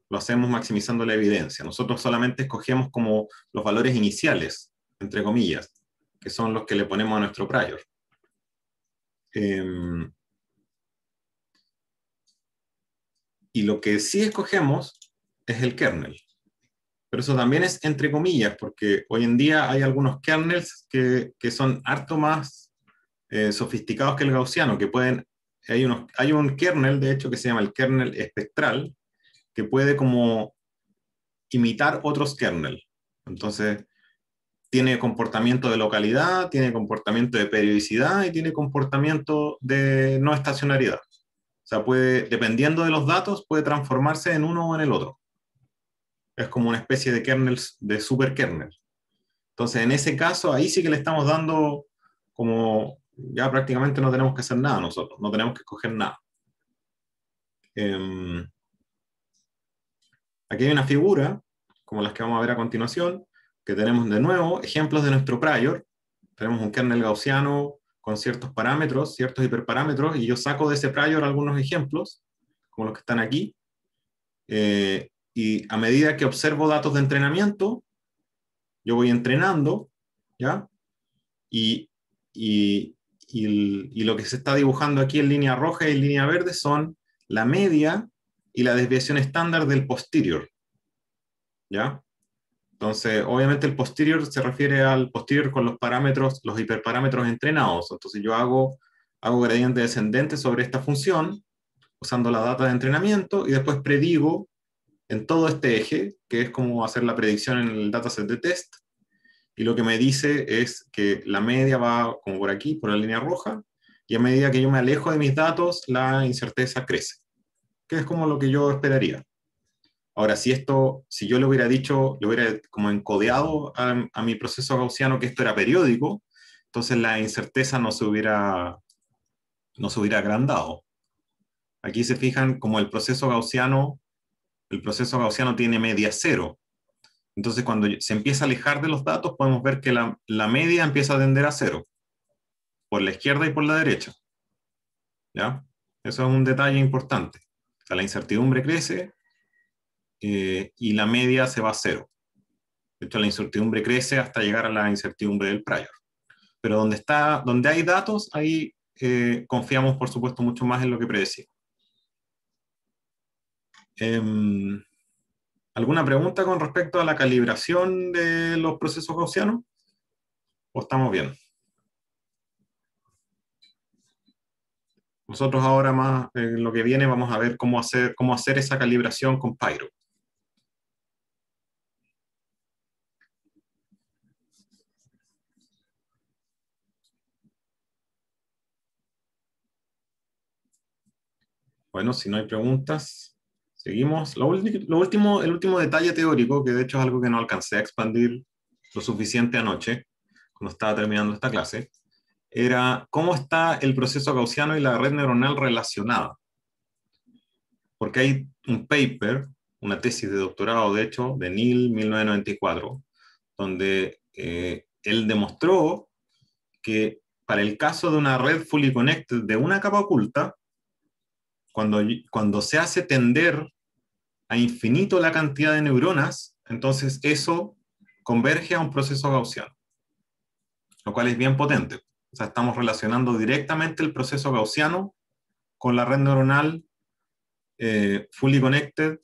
lo hacemos maximizando la evidencia. Nosotros solamente escogemos como los valores iniciales, entre comillas, que son los que le ponemos a nuestro prior. Em, y lo que sí escogemos es el kernel. Pero eso también es entre comillas, porque hoy en día hay algunos kernels que, son harto más eh, sofisticados que el gaussiano, que pueden... Hay, unos, hay un kernel, de hecho, que se llama el kernel espectral, que puede como imitar otros kernels. Entonces, tiene comportamiento de localidad, tiene comportamiento de periodicidad y tiene comportamiento de no estacionariedad. O sea, puede, dependiendo de los datos, puede transformarse en uno o en el otro. Es como una especie de kernels, de super kernel. Entonces, en ese caso, ahí sí que le estamos dando como ya prácticamente no tenemos que hacer nada nosotros, no tenemos que escoger nada. Em, Aquí hay una figura, como las que vamos a ver a continuación, que tenemos de nuevo ejemplos de nuestro prior. Tenemos un kernel gaussiano con ciertos parámetros, ciertos hiperparámetros, y yo saco de ese prior algunos ejemplos, como los que están aquí. Eh, y a medida que observo datos de entrenamiento, yo voy entrenando, ¿ya? Y, y, y, y lo que se está dibujando aquí en línea roja y en línea verde son la media y la desviación estándar del posterior. ¿Ya? Entonces, obviamente el posterior se refiere al posterior con los parámetros, los hiperparámetros entrenados. Entonces yo hago, hago gradiente descendente sobre esta función usando la data de entrenamiento y después predigo en todo este eje, que es como hacer la predicción en el dataset de test. Y lo que me dice es que la media va como por aquí, por la línea roja, y a medida que yo me alejo de mis datos, la incerteza crece que es como lo que yo esperaría. Ahora, si esto, si yo le hubiera dicho, le hubiera como encodeado a, mi proceso gaussiano que esto era periódico, entonces la incerteza no se hubiera, no se hubiera agrandado. Aquí se fijan como el proceso gaussiano, el proceso gaussiano tiene media cero. Entonces cuando se empieza a alejar de los datos, podemos ver que la, la media empieza a tender a cero, por la izquierda y por la derecha. ¿Ya? Eso es un detalle importante la incertidumbre crece eh, y la media se va a cero. De hecho, la incertidumbre crece hasta llegar a la incertidumbre del prior. Pero donde, está, donde hay datos, ahí eh, confiamos, por supuesto, mucho más en lo que predecimos. Em, ¿Alguna pregunta con respecto a la calibración de los procesos gaussianos? ¿O estamos bien? Nosotros ahora más en lo que viene vamos a ver cómo hacer, cómo hacer esa calibración con Pyro. Bueno, si no hay preguntas, seguimos. último, el último detalle teórico, que de hecho es algo que no alcancé a expandir lo suficiente anoche, cuando estaba terminando esta clase, era cómo está el proceso gaussiano y la red neuronal relacionada. Porque hay un paper, una tesis de doctorado, de hecho, de Neil, 1994, donde eh, él demostró que para el caso de una red fully connected de una capa oculta, cuando, cuando se hace tender a infinito la cantidad de neuronas, entonces eso converge a un proceso gaussiano, lo cual es bien potente. O sea, estamos relacionando directamente el proceso gaussiano con la red neuronal eh, fully connected,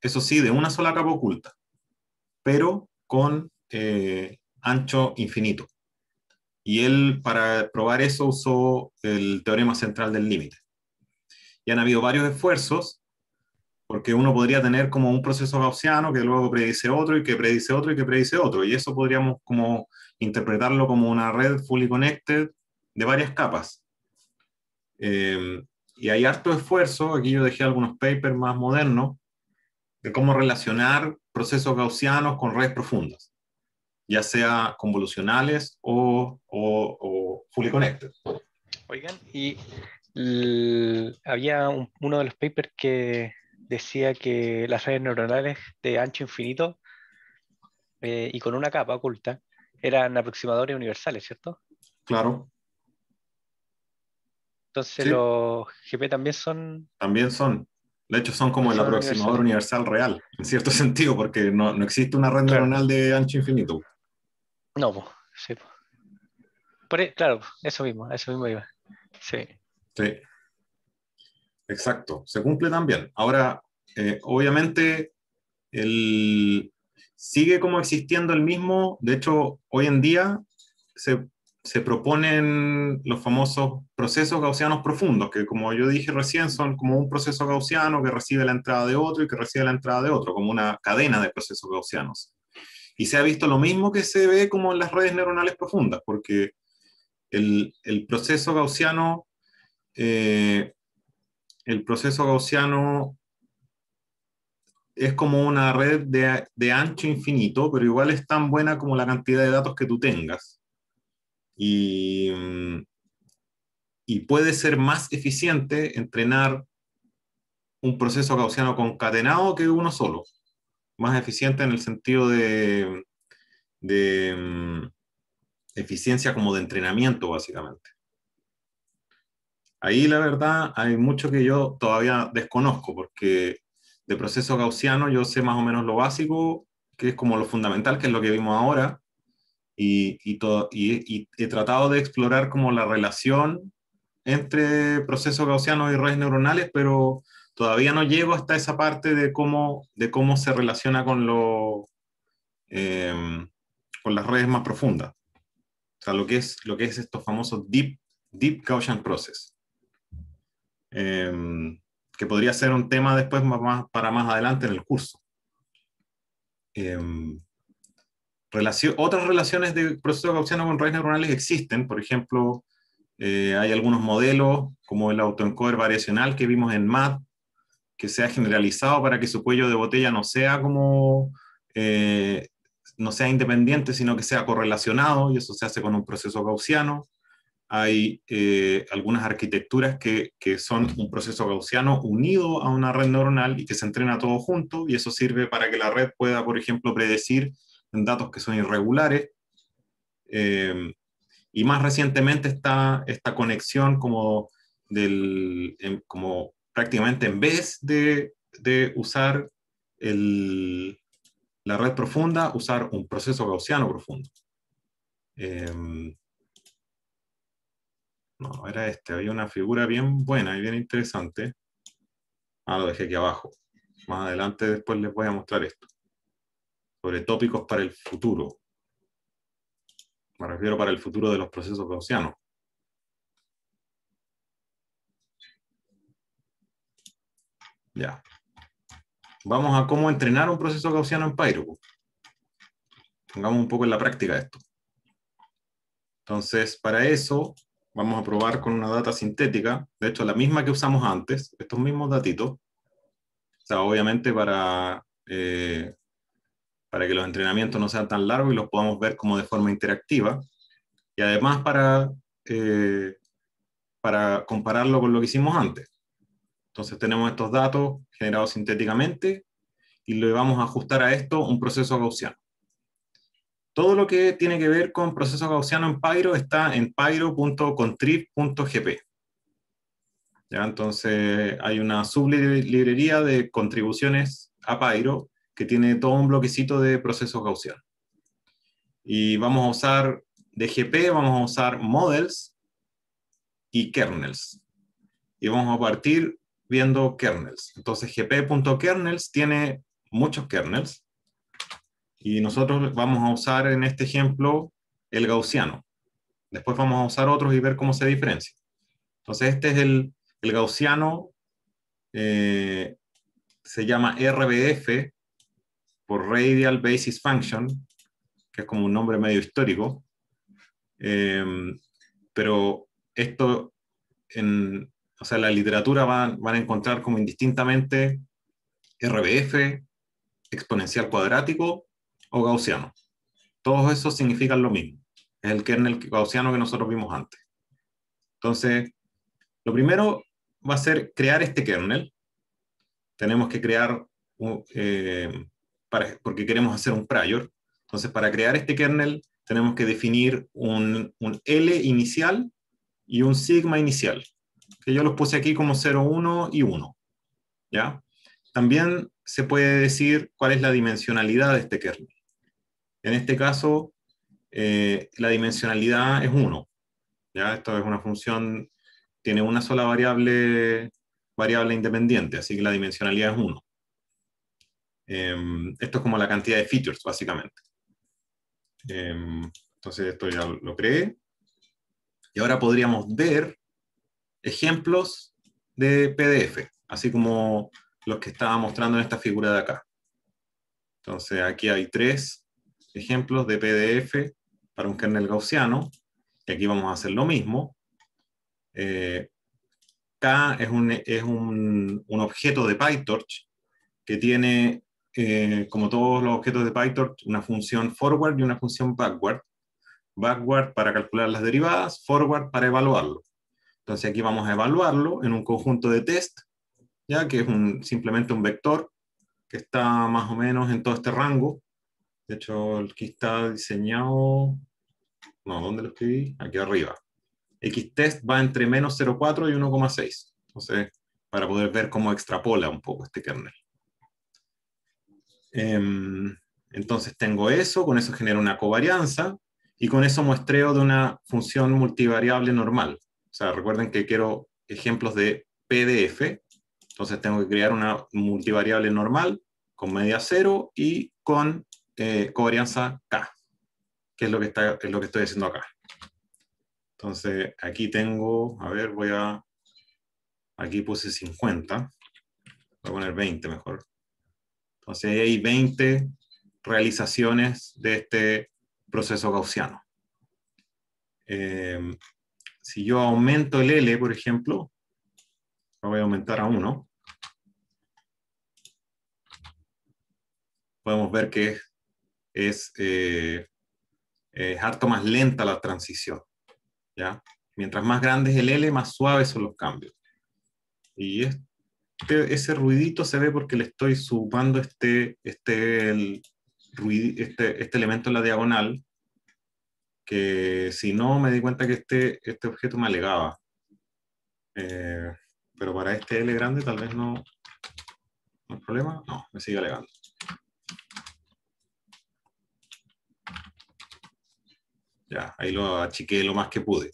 eso sí, de una sola capa oculta, pero con eh, ancho infinito. Y él, para probar eso, usó el teorema central del límite. Y han habido varios esfuerzos, porque uno podría tener como un proceso gaussiano que luego predice otro y que predice otro y que predice otro. Y eso podríamos como interpretarlo como una red fully connected de varias capas. Em, y hay harto esfuerzo, aquí yo dejé algunos papers más modernos, de cómo relacionar procesos gaussianos con redes profundas, ya sea convolucionales o, fully connected. Oigan, y había uno de los papers que decía que las redes neuronales de ancho infinito eh, y con una capa oculta eran aproximadores universales, ¿cierto? Claro. Entonces los GP también son... También son. De hecho, son como el aproximador universal. real, en cierto sentido, porque no, existe una red de ancho infinito. No, sí. E, claro, eso mismo, eso mismo iba. Sí. Sí. Exacto, se cumple también. Ahora, eh, obviamente, el, sigue como existiendo el mismo. De hecho, hoy en día se, proponen los famosos procesos gaussianos profundos, que como yo dije recién, son como un proceso gaussiano que recibe la entrada de otro y que recibe la entrada de otro, como una cadena de procesos gaussianos. Y se ha visto lo mismo que se ve como en las redes neuronales profundas, porque el, proceso gaussiano... el proceso gaussiano eh, es como una red de, ancho infinito, pero igual es tan buena como la cantidad de datos que tú tengas. Y, puede ser más eficiente entrenar un proceso gaussiano concatenado que uno solo. Más eficiente en el sentido de, de mm, eficiencia como de entrenamiento, básicamente. Ahí la verdad hay mucho que yo todavía desconozco, porque de proceso gaussiano yo sé más o menos lo básico, que es como lo fundamental, que es lo que vimos ahora, y, todo, y, he tratado de explorar como la relación entre proceso gaussiano y redes neuronales, pero todavía no llego hasta esa parte de cómo, de cómo se relaciona con, lo, em, con las redes más profundas. O lo que es, lo que es estos famosos deep, deep Gaussian process. Em, que podría ser un tema después más, para más adelante en el curso. Em, otras relaciones de proceso gaussiano con redes neuronales existen, por ejemplo, eh, hay algunos modelos como el autoencoder variacional que vimos en MAT, que se ha generalizado para que su cuello de botella no sea como eh, no sea independiente, sino que sea correlacionado, y eso se hace con un proceso gaussiano hay eh, algunas arquitecturas que, que, son un proceso gaussiano unido a una red neuronal y que se entrena todo junto, y eso sirve para que la red pueda, por ejemplo, predecir datos que son irregulares. Eh, y más recientemente está esta conexión como, del, como prácticamente en vez de, de usar el, la red profunda, usar un proceso gaussiano profundo. Eh, no, era este. Había una figura bien buena y bien interesante. Ah, lo dejé aquí abajo. Más adelante después les voy a mostrar esto. Sobre tópicos para el futuro. Me refiero para el futuro de los procesos gaussianos. Ya. Vamos a cómo entrenar un proceso gaussiano en Pyro. Pongamos un poco en la práctica esto. Entonces, para eso Vamos a probar con una data sintética, de hecho la misma que usamos antes, estos mismos datitos. obviamente para, eh, para que los entrenamientos no sean tan largos y los podamos ver como de forma interactiva. Y además para, eh, para compararlo con lo que hicimos antes. Entonces tenemos estos datos generados sintéticamente y le vamos a ajustar a esto un proceso gaussiano. Todo lo que tiene que ver con procesos gaussianos en Pyro está en pyro.contrib.gp. Entonces hay una sublibrería de contribuciones a Pyro que tiene todo un bloquecito de procesos gaussianos. Y vamos a usar de GP, vamos a usar models y kernels. Y vamos a partir viendo kernels. Entonces gp.kernels tiene muchos kernels y nosotros vamos a usar en este ejemplo el gaussiano. Después vamos a usar otros y ver cómo se diferencia. Entonces este es el, gaussiano, eh, se llama RBF, por Radial Basis Function, que es como un nombre medio histórico. Em, pero esto, en, o sea, la literatura van, van a encontrar como indistintamente RBF, exponencial cuadrático o gaussiano. Todos esos significan lo mismo. Es el kernel gaussiano que nosotros vimos antes. Entonces, lo primero va a ser crear este kernel. Tenemos que crear, eh, porque queremos hacer un prior. Entonces, para crear este kernel, tenemos que definir un, un L inicial y un sigma inicial, que yo los puse aquí como 0, 1 y 1. ¿ya? También se puede decir cuál es la dimensionalidad de este kernel. En este caso, eh, la dimensionalidad es 1. Esto es una función, tiene una sola variable, variable independiente, así que la dimensionalidad es 1. Em, esto es como la cantidad de features, básicamente. Em, entonces esto ya lo creé. Y ahora podríamos ver ejemplos de PDF, así como los que estaba mostrando en esta figura de acá. Entonces aquí hay tres ejemplos de PDF para un kernel gaussiano, y aquí vamos a hacer lo mismo. Eh, K es, un, es un, objeto de PyTorch que tiene, eh, como todos los objetos de PyTorch, una función forward y una función backward. Backward para calcular las derivadas, forward para evaluarlo. Entonces aquí vamos a evaluarlo en un conjunto de test, ya que es simplemente un vector que está más o menos en todo este rango, de hecho, el que está diseñado, no, ¿dónde lo escribí? Aquí arriba. Xtest va entre menos 0,4 y 1,6. Entonces, para poder ver cómo extrapola un poco este kernel. Em, entonces tengo eso, con eso genero una covarianza y con eso muestreo de una función multivariable normal. O sea, recuerden que quiero ejemplos de PDF, entonces tengo que crear una multivariable normal con media 0 y con eh, covarianza K, que es lo que, está, lo que estoy haciendo acá. Entonces, aquí tengo, a ver, voy a, aquí puse 50, voy a poner 20 mejor. Entonces, ahí hay 20 realizaciones de este proceso gaussiano. Em, si yo aumento el L, por ejemplo, lo voy a aumentar a 1. Podemos ver que es eh, eh, es, harto más lenta la transición. ¿ya? Mientras más grande es el L, más suaves son los cambios. Y este, ese ruidito se ve porque le estoy subando este, este, este, este, elemento en la diagonal, que si no me di cuenta que este, este objeto me alegaba. Eh, pero para este L grande tal vez no, no hay problema. No, me sigue alegando. Ya, ahí lo achiqué lo más que pude.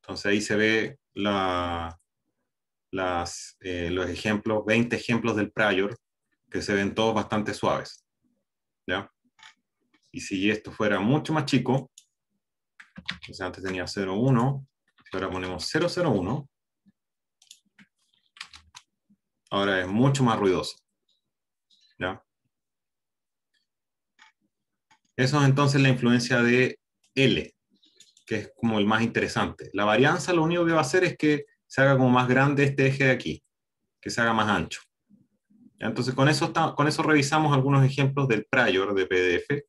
Entonces ahí se ve eh, los ejemplos, 20 ejemplos del prior, que se ven todos bastante suaves. ¿Ya? Y si esto fuera mucho más chico, antes tenía 0,1, ahora ponemos 0,01, ahora es mucho más ruidoso. ¿Ya? Eso es entonces la influencia de L, que es como el más interesante. La varianza lo único que va a hacer es que se haga como más grande este eje de aquí, que se haga más ancho. Entonces con eso, con eso revisamos algunos ejemplos del prior de PDF.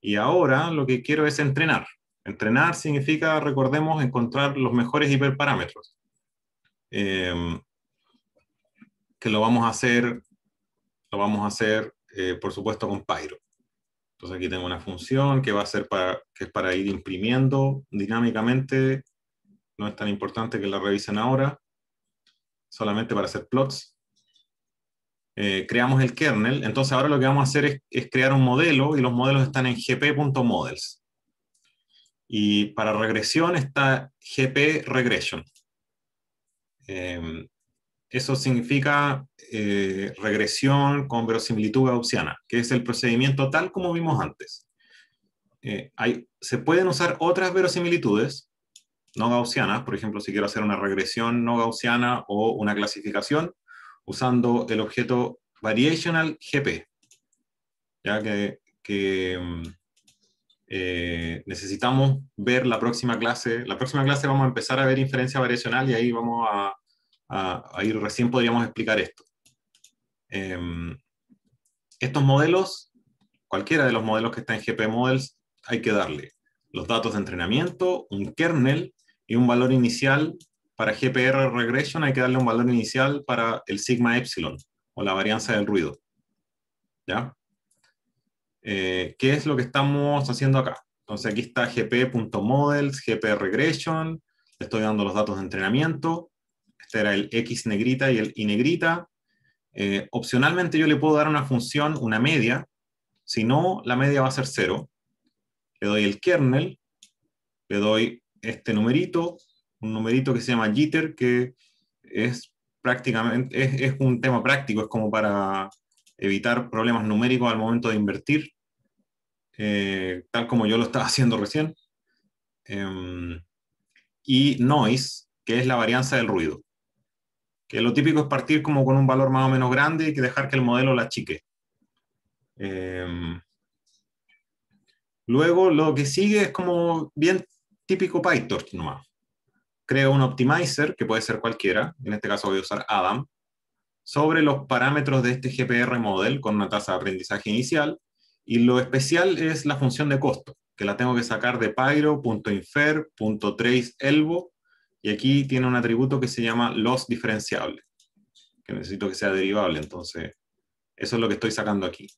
Y ahora lo que quiero es entrenar. Entrenar significa, recordemos, encontrar los mejores hiperparámetros. Em, que lo vamos a hacer, lo vamos a hacer, eh, por supuesto, con Pyro. Entonces aquí tengo una función que va a ser para, que es para ir imprimiendo dinámicamente. No es tan importante que la revisen ahora, solamente para hacer plots. Eh, creamos el kernel, entonces ahora lo que vamos a hacer es, crear un modelo y los modelos están en gp.models. Y para regresión está gp regression. Em, eso significa eh, regresión con verosimilitud gaussiana, que es el procedimiento tal como vimos antes. Eh, hay, se pueden usar otras verosimilitudes no gaussianas, por ejemplo, si quiero hacer una regresión no gaussiana o una clasificación usando el objeto variational GP, ya que, que mm, eh, necesitamos ver la próxima clase. La próxima clase vamos a empezar a ver inferencia variacional y ahí vamos a ahí recién podríamos explicar esto. Em, estos modelos, cualquiera de los modelos que está en GP Models, hay que darle los datos de entrenamiento, un kernel y un valor inicial. Para GPR regression hay que darle un valor inicial para el sigma epsilon o la varianza del ruido. ¿Ya? Eh, ¿Qué es lo que estamos haciendo acá? Entonces aquí está gp.models, gp regression, le estoy dando los datos de entrenamiento, este era el x negrita y el y negrita. Eh, opcionalmente yo le puedo dar una función, una media. Si no, la media va a ser cero. Le doy el kernel, le doy este numerito, un numerito que se llama jitter, que es prácticamente, es, un tema práctico, es como para evitar problemas numéricos al momento de invertir, eh, tal como yo lo estaba haciendo recién. Em, y noise, que es la varianza del ruido que lo típico es partir como con un valor más o menos grande y que dejar que el modelo la chique. Em, luego lo que sigue es como bien típico PyTorch nomás. Creo un optimizer, que puede ser cualquiera, en este caso voy a usar Adam, sobre los parámetros de este GPR model con una tasa de aprendizaje inicial. Y lo especial es la función de costo, que la tengo que sacar de pyro.infer.traceElbow. Y aquí tiene un atributo que se llama los diferenciables, que necesito que sea derivable, entonces eso es lo que estoy sacando aquí.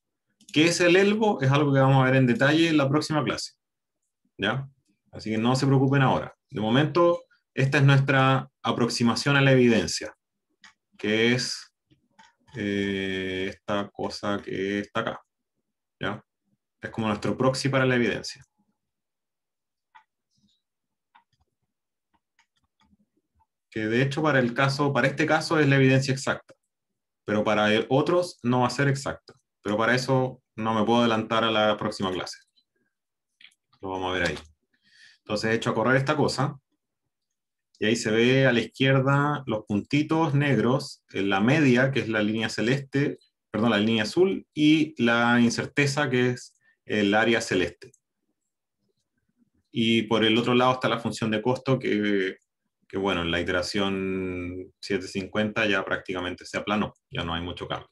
¿Qué es el elbo? Es algo que vamos a ver en detalle en la próxima clase. ¿Ya? Así que no se preocupen ahora. De momento, esta es nuestra aproximación a la evidencia, que es eh, esta cosa que está acá. ¿Ya? Es como nuestro proxy para la evidencia. que de hecho para, el caso, para este caso es la evidencia exacta, pero para otros no va a ser exacta. Pero para eso no me puedo adelantar a la próxima clase. Lo vamos a ver ahí. Entonces he hecho a correr esta cosa. Y ahí se ve a la izquierda los puntitos negros, la media, que es la línea celeste, perdón, la línea azul, y la incerteza, que es el área celeste. Y por el otro lado está la función de costo, que que bueno, en la iteración 750 ya prácticamente se aplanó, ya no hay mucho cambio.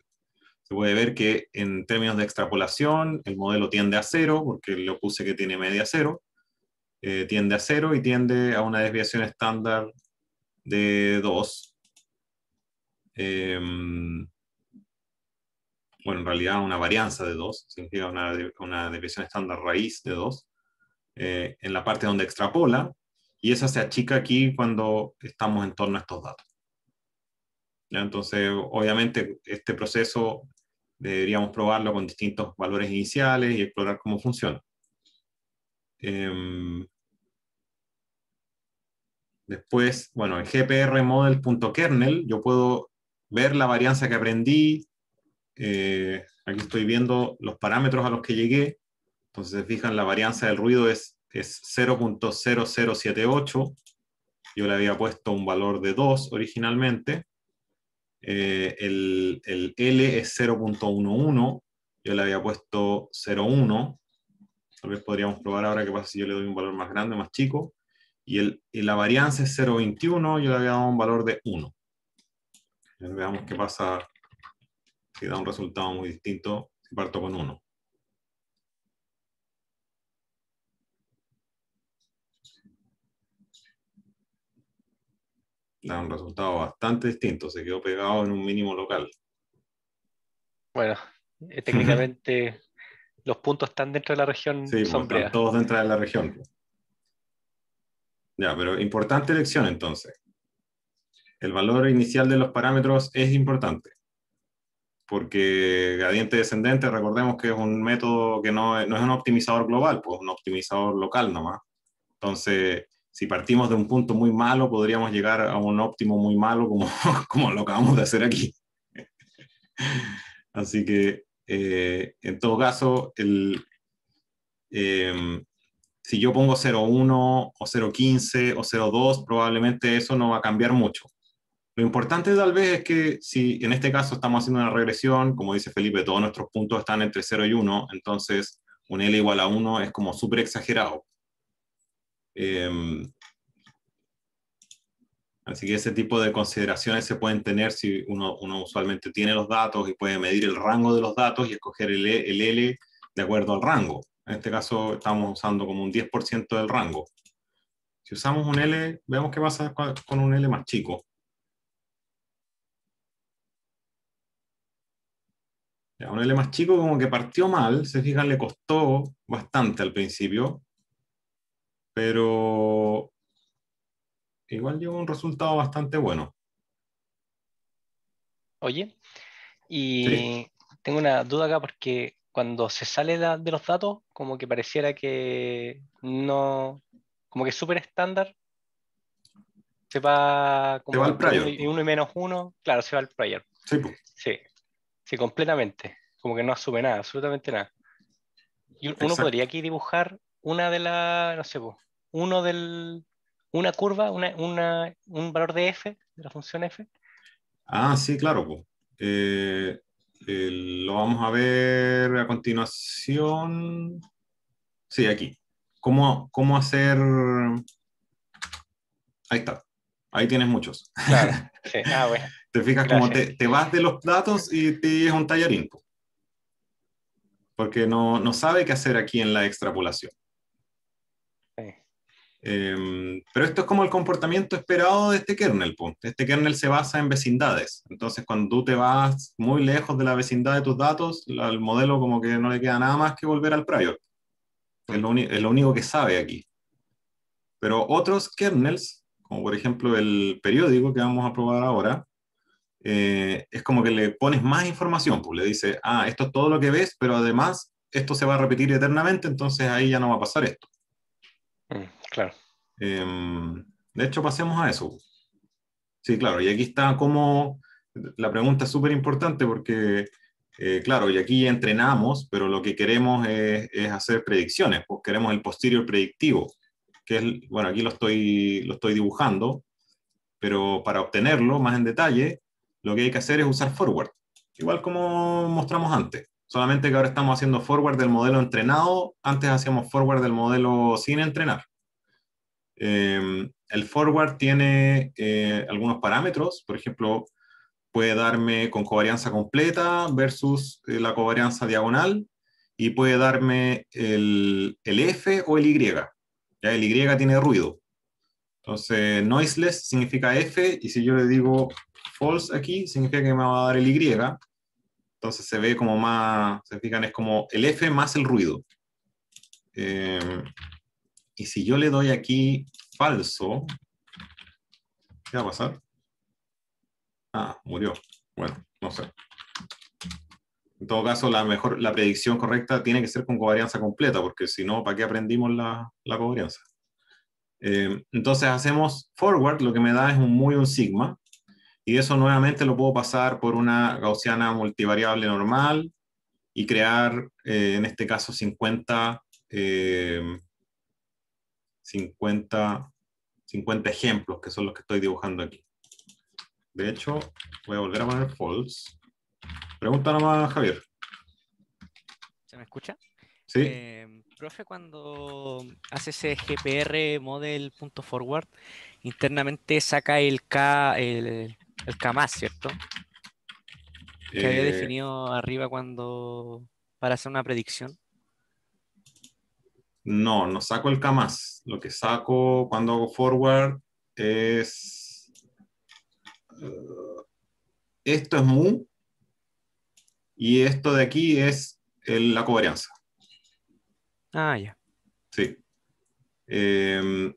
Se puede ver que en términos de extrapolación, el modelo tiende a cero, porque le puse que tiene media cero, eh, tiende a cero y tiende a una desviación estándar de 2. Em, bueno, en realidad una varianza de 2, significa una, una desviación estándar raíz de 2. Eh, en la parte donde extrapola, y esa se achica aquí cuando estamos en torno a estos datos. Entonces, obviamente, este proceso deberíamos probarlo con distintos valores iniciales y explorar cómo funciona. Em, después, bueno, en gprmodel.kernel yo puedo ver la varianza que aprendí. Eh, aquí estoy viendo los parámetros a los que llegué. Entonces, fijan, la varianza del ruido es es 0.0078. Yo le había puesto un valor de 2 originalmente. Eh, el, L es 0.11. Yo le había puesto 0.1. Tal vez podríamos probar ahora qué pasa si yo le doy un valor más grande, más chico. Y, la varianza es 0.21. Yo le había dado un valor de 1. Veamos qué pasa si da un resultado muy distinto si parto con 1. da un resultado bastante distinto. Se quedó pegado en un mínimo local. Bueno, eh, técnicamente los puntos están dentro de la región. Sí, pues, todos dentro de la región. Pues. Ya, pero importante elección entonces. El valor inicial de los parámetros es importante. Porque gradiente descendente, recordemos que es un método que no, es un optimizador global, pues un optimizador local nomás. Entonces, si partimos de un punto muy malo, podríamos llegar a un óptimo muy malo, como, como lo acabamos de hacer aquí. Así que, eh, en todo caso, el, em, si yo pongo 0,1 o 0,15 o 0,2, probablemente eso no va a cambiar mucho. Lo importante tal vez es que si en este caso estamos haciendo una regresión, como dice Felipe, todos nuestros puntos están entre 0 y 1, entonces un L igual a 1 es como súper exagerado. Em, así que ese tipo de consideraciones se pueden tener si uno, usualmente tiene los datos y puede medir el rango de los datos y escoger el, e, L de acuerdo al rango. En este caso estamos usando como un 10% del rango. Si usamos un L, vemos qué pasa con un L más chico. un L más chico como que partió mal, se fijan, le costó bastante al principio, pero igual llegó un resultado bastante bueno. Oye, y tengo una duda acá porque cuando se sale de los datos, como que pareciera que no, como que es súper estándar. Se va, al prior. Y uno y menos uno, claro, se va al prior. Sí, sí, sí, completamente. Como que no asume nada, absolutamente nada. Y uno podría aquí dibujar una de las, no sé, uno del, una curva, un valor de f, de la función f. Ah, sí, claro. Eh, lo vamos a ver a continuación. Sí, aquí. ¿Cómo, cómo hacer... Ahí está. Ahí tienes muchos. Ah, te fijas como te, vas de los datos y te es un tallarín. Porque no, no sabe qué hacer aquí en la extrapolación. Em, pero esto es como el comportamiento esperado de este kernel. Este kernel se basa en vecindades. Entonces, cuando tú te vas muy lejos de la vecindad de tus datos, Al el modelo como que no le queda nada más que volver al prior. Es lo, único que sabe aquí. Pero otros kernels, como por ejemplo el periódico que vamos a probar ahora, eh, es como que le pones más información. Le dice, ah, esto es todo lo que ves, pero además esto se va a repetir eternamente, entonces ahí ya no va a pasar esto. Mm. Claro. Em, de hecho, pasemos a eso. Sí, claro, y aquí está como la pregunta es súper importante porque, eh, claro, y aquí entrenamos, pero lo que queremos es, hacer predicciones, pues queremos el posterior predictivo, que es, bueno, aquí lo estoy, lo estoy dibujando, pero para obtenerlo más en detalle, lo que hay que hacer es usar forward, igual como mostramos antes, solamente que ahora estamos haciendo forward del modelo entrenado, antes hacíamos forward del modelo sin entrenar. Em, el forward tiene eh, algunos parámetros, por ejemplo, puede darme con covarianza completa versus eh, la covarianza diagonal y puede darme el, el F o el Y. ¿ya? El Y tiene ruido. Entonces, noiseless significa F y si yo le digo false aquí, significa que me va a dar el Y. Entonces se ve como más, se fijan, es como el F más el ruido. Eh, y si yo le doy aquí falso, ¿qué va a pasar? Ah, murió. Bueno, no sé. En todo caso, la, mejor, la predicción correcta tiene que ser con covarianza completa, porque si no, ¿para qué aprendimos la, la covarianza? Eh, entonces hacemos forward, lo que me da es un muy un sigma, y eso nuevamente lo puedo pasar por una gaussiana multivariable normal y crear, eh, en este caso, 50 50, 50 ejemplos, que son los que estoy dibujando aquí. De hecho, voy a volver a poner false. Pregunta nomás, Javier. ¿Se me escucha? Sí. Em, profe, cuando hace ese GPR model.forward, internamente saca el K, el, K más, ¿cierto? Que había eh, definido arriba cuando para hacer una predicción. No, no saco el K más. Lo que saco cuando hago forward es... Eh, esto es mu y esto de aquí es la covarianza. Ah, ya. Sí. Em,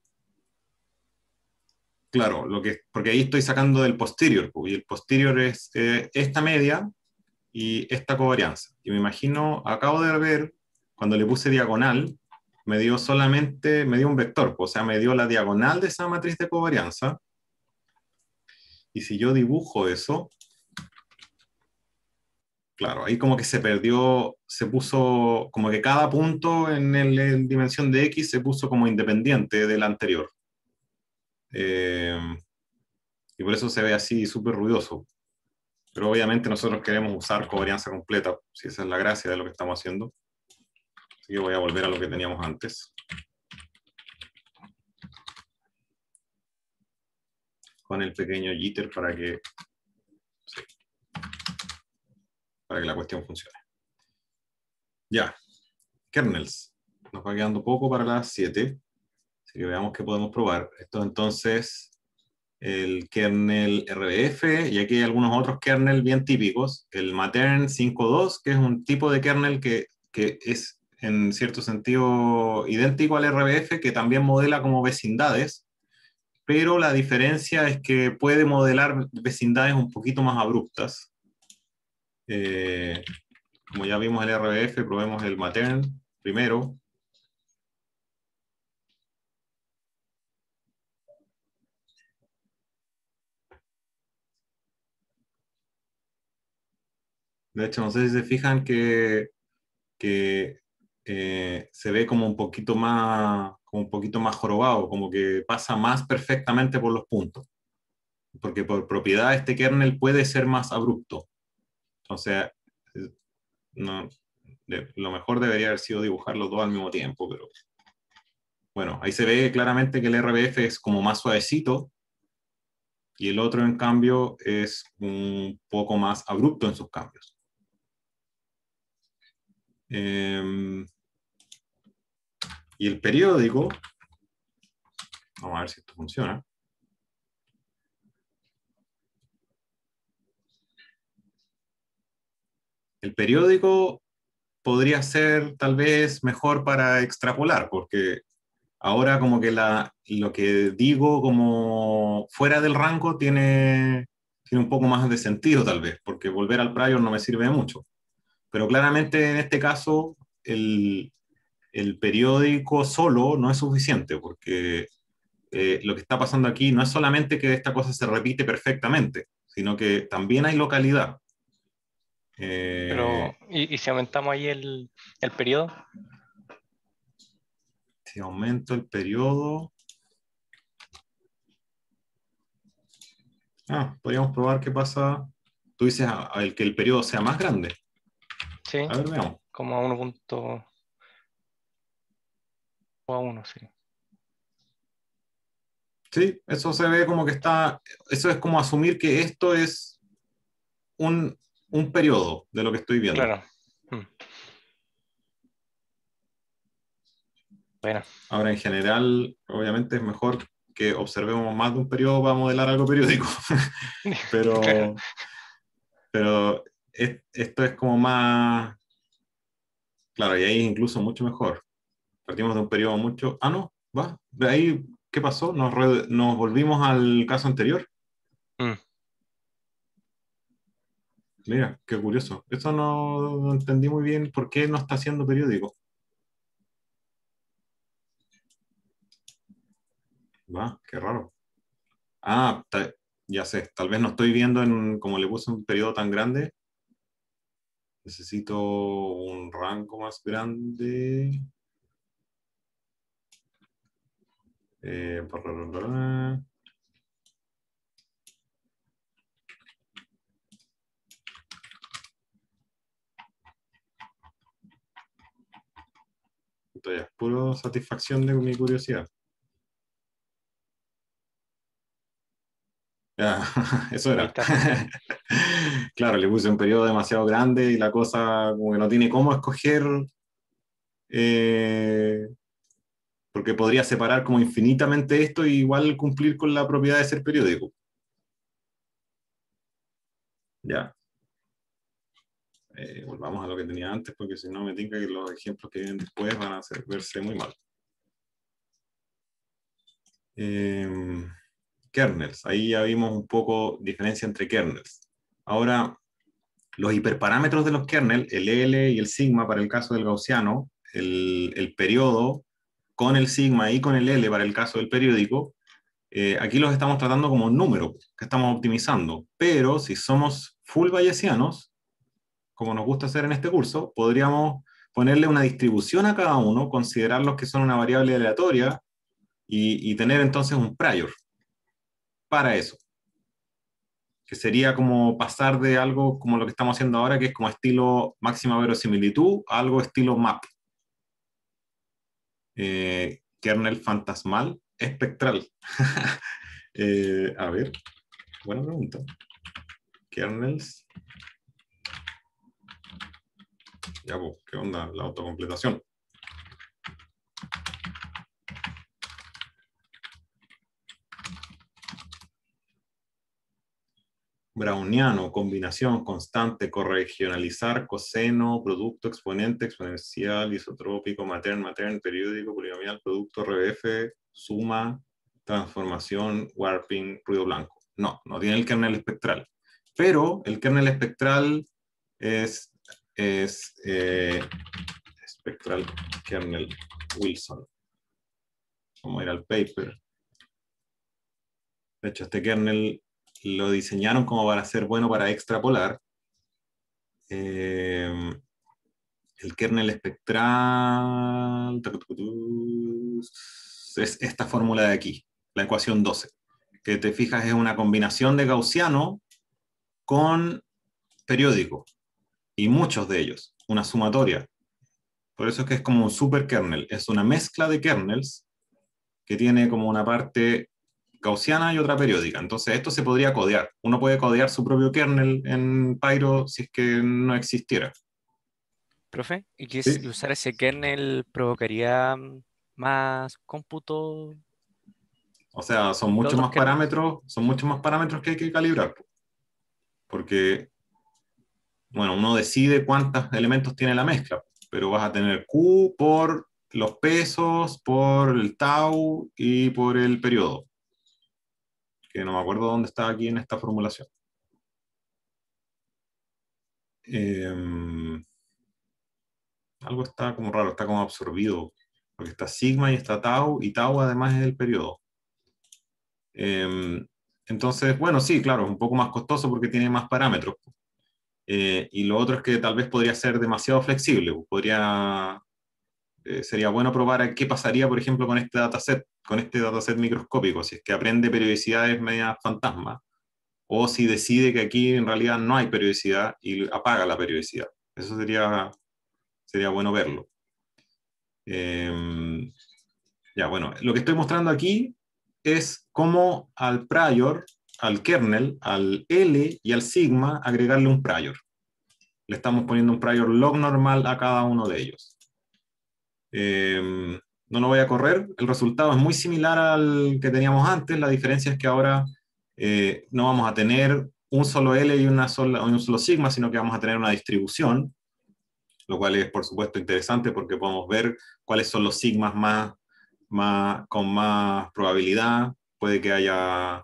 claro, lo que, porque ahí estoy sacando del posterior, pues, y el posterior es eh, esta media y esta covarianza. Y me imagino, acabo de ver, cuando le puse diagonal, me dio solamente, me dio un vector, pues, o sea, me dio la diagonal de esa matriz de covarianza. Y si yo dibujo eso, claro, ahí como que se perdió, se puso, como que cada punto en, la dimensión de X se puso como independiente del anterior. Eh, y por eso se ve así súper ruidoso. Pero obviamente nosotros queremos usar covarianza completa, si esa es la gracia de lo que estamos haciendo yo voy a volver a lo que teníamos antes. Con el pequeño jitter para que, para que la cuestión funcione. Ya, kernels. Nos va quedando poco para las 7. Así que veamos qué podemos probar. Esto entonces el kernel RBF y aquí hay algunos otros kernels bien típicos. El Matern 5.2, que es un tipo de kernel que, que es en cierto sentido idéntico al RBF, que también modela como vecindades, pero la diferencia es que puede modelar vecindades un poquito más abruptas. Eh, como ya vimos el RBF, probemos el Matern primero. De hecho, no sé si se fijan que, que eh, se ve como un poquito más como un poquito más jorobado, como que pasa más perfectamente por los puntos. Porque por propiedad este kernel puede ser más abrupto. Entonces, eh, no, lo mejor debería haber sido dibujar los dos al mismo tiempo, pero bueno, ahí se ve claramente que el RBF es como más suavecito y el otro en cambio es un poco más abrupto en sus cambios. Em, y el periódico, vamos a ver si esto funciona. El periódico podría ser tal vez mejor para extrapolar, porque ahora como que la, lo que digo como fuera del rango tiene, tiene un poco más de sentido tal vez, porque volver al prior no me sirve mucho. Pero claramente en este caso el, periódico solo no es suficiente, porque eh, lo que está pasando aquí no es solamente que esta cosa se repite perfectamente, sino que también hay localidad. Eh, pero, ¿y, si aumentamos ahí el, periodo? Si aumento el periodo... Ah, podríamos probar qué pasa. Tú dices ah, que el periodo sea más grande. Sí. A ver, Como a 1. O a sí. Sí, eso se ve como que está, eso es como asumir que esto es un, un periodo de lo que estoy viendo. Claro. Hmm. Bueno. Ahora, en general, obviamente es mejor que observemos más de un periodo para modelar algo periódico. pero, pero esto es como más, claro, y ahí incluso mucho mejor. Partimos de un periodo mucho, ah, no, va, de ahí, ¿qué pasó? Nos, volvimos al caso anterior. Mm. Mira, qué curioso. Eso no, entendí muy bien por qué no está haciendo periódico. Va, qué raro. Ah, ya sé, tal vez no estoy viendo en, como le puse un periodo tan grande, Necesito un rango más grande. Eh, puro satisfacción de mi curiosidad. Ya, eso era. claro, le puse un periodo demasiado grande y la cosa como que no tiene cómo escoger, eh, porque podría separar como infinitamente esto y igual cumplir con la propiedad de ser periódico. Ya. Eh, volvamos a lo que tenía antes, porque si no me tinca que los ejemplos que vienen después van a verse muy mal. Eh, kernels. Ahí ya vimos un poco diferencia entre kernels. Ahora, los hiperparámetros de los kernels, el L y el sigma para el caso del gaussiano, el, periodo con el sigma y con el L para el caso del periódico, eh, aquí los estamos tratando como número que estamos optimizando. Pero si somos full bayesianos, como nos gusta hacer en este curso, podríamos ponerle una distribución a cada uno, considerarlos que son una variable aleatoria y tener entonces un prior para eso que sería como pasar de algo como lo que estamos haciendo ahora, que es como estilo máxima verosimilitud, a algo estilo map. Eh, kernel fantasmal espectral. Eh, a ver, buena pregunta. Kernels. Ya, pues, ¿qué onda? La autocompletación. browniano, combinación constante, corregionalizar, coseno, producto, exponente, exponencial, isotrópico, matern, matern, periódico, polinomial, producto, RBF, suma, transformación, warping, ruido blanco. No, no tiene el kernel espectral. Pero el kernel espectral es, eh, espectral kernel Wilson. Vamos a ir al paper. De hecho, este kernel lo diseñaron como para ser bueno para extrapolar. Eh, el kernel espectral es esta fórmula de aquí, la ecuación 12, que te fijas es una combinación de gaussiano con periódico, y muchos de ellos, una sumatoria. Por eso es que es como un super kernel, es una mezcla de kernels que tiene como una parte gaussiana y otra periódica. Entonces, esto se podría codear. Uno puede codear su propio kernel en Pyro si es que no existiera. Profe, ¿y usar ese kernel provocaría mm, más cómputo? O sea, son muchos más parámetros, son muchos más parámetros que hay que calibrar. Porque, bueno, uno decide cuántos elementos tiene la mezcla, pero vas a tener Q por los pesos, por el tau y por el periodo que no me acuerdo dónde está aquí en esta formulación. Em, algo está como raro, está como absorbido, porque está sigma y está tau, y tau además es el periodo. Em, entonces, bueno, sí, claro, es un poco más costoso porque tiene más parámetros. Eh, y lo otro es que tal vez podría ser demasiado flexible, pues, podría, eh, sería bueno probar qué pasaría, por ejemplo, con este dataset con este dataset microscópico, si es que aprende periodicidades media fantasma, o si decide que aquí en realidad no hay periodicidad y apaga la periodicidad. Eso sería, sería bueno verlo. Em, ya, bueno, lo que estoy mostrando aquí es cómo al prior, al kernel, al L y al sigma agregarle un prior. Le estamos poniendo un prior log normal a cada uno de ellos. Eh, no lo voy a correr. El resultado es muy similar al que teníamos antes, la diferencia es que ahora eh, no vamos a tener un solo L y una sola, un solo sigma, sino que vamos a tener una distribución, lo cual es por supuesto interesante porque podemos ver cuáles son los sigmas más, más con más probabilidad, puede que haya,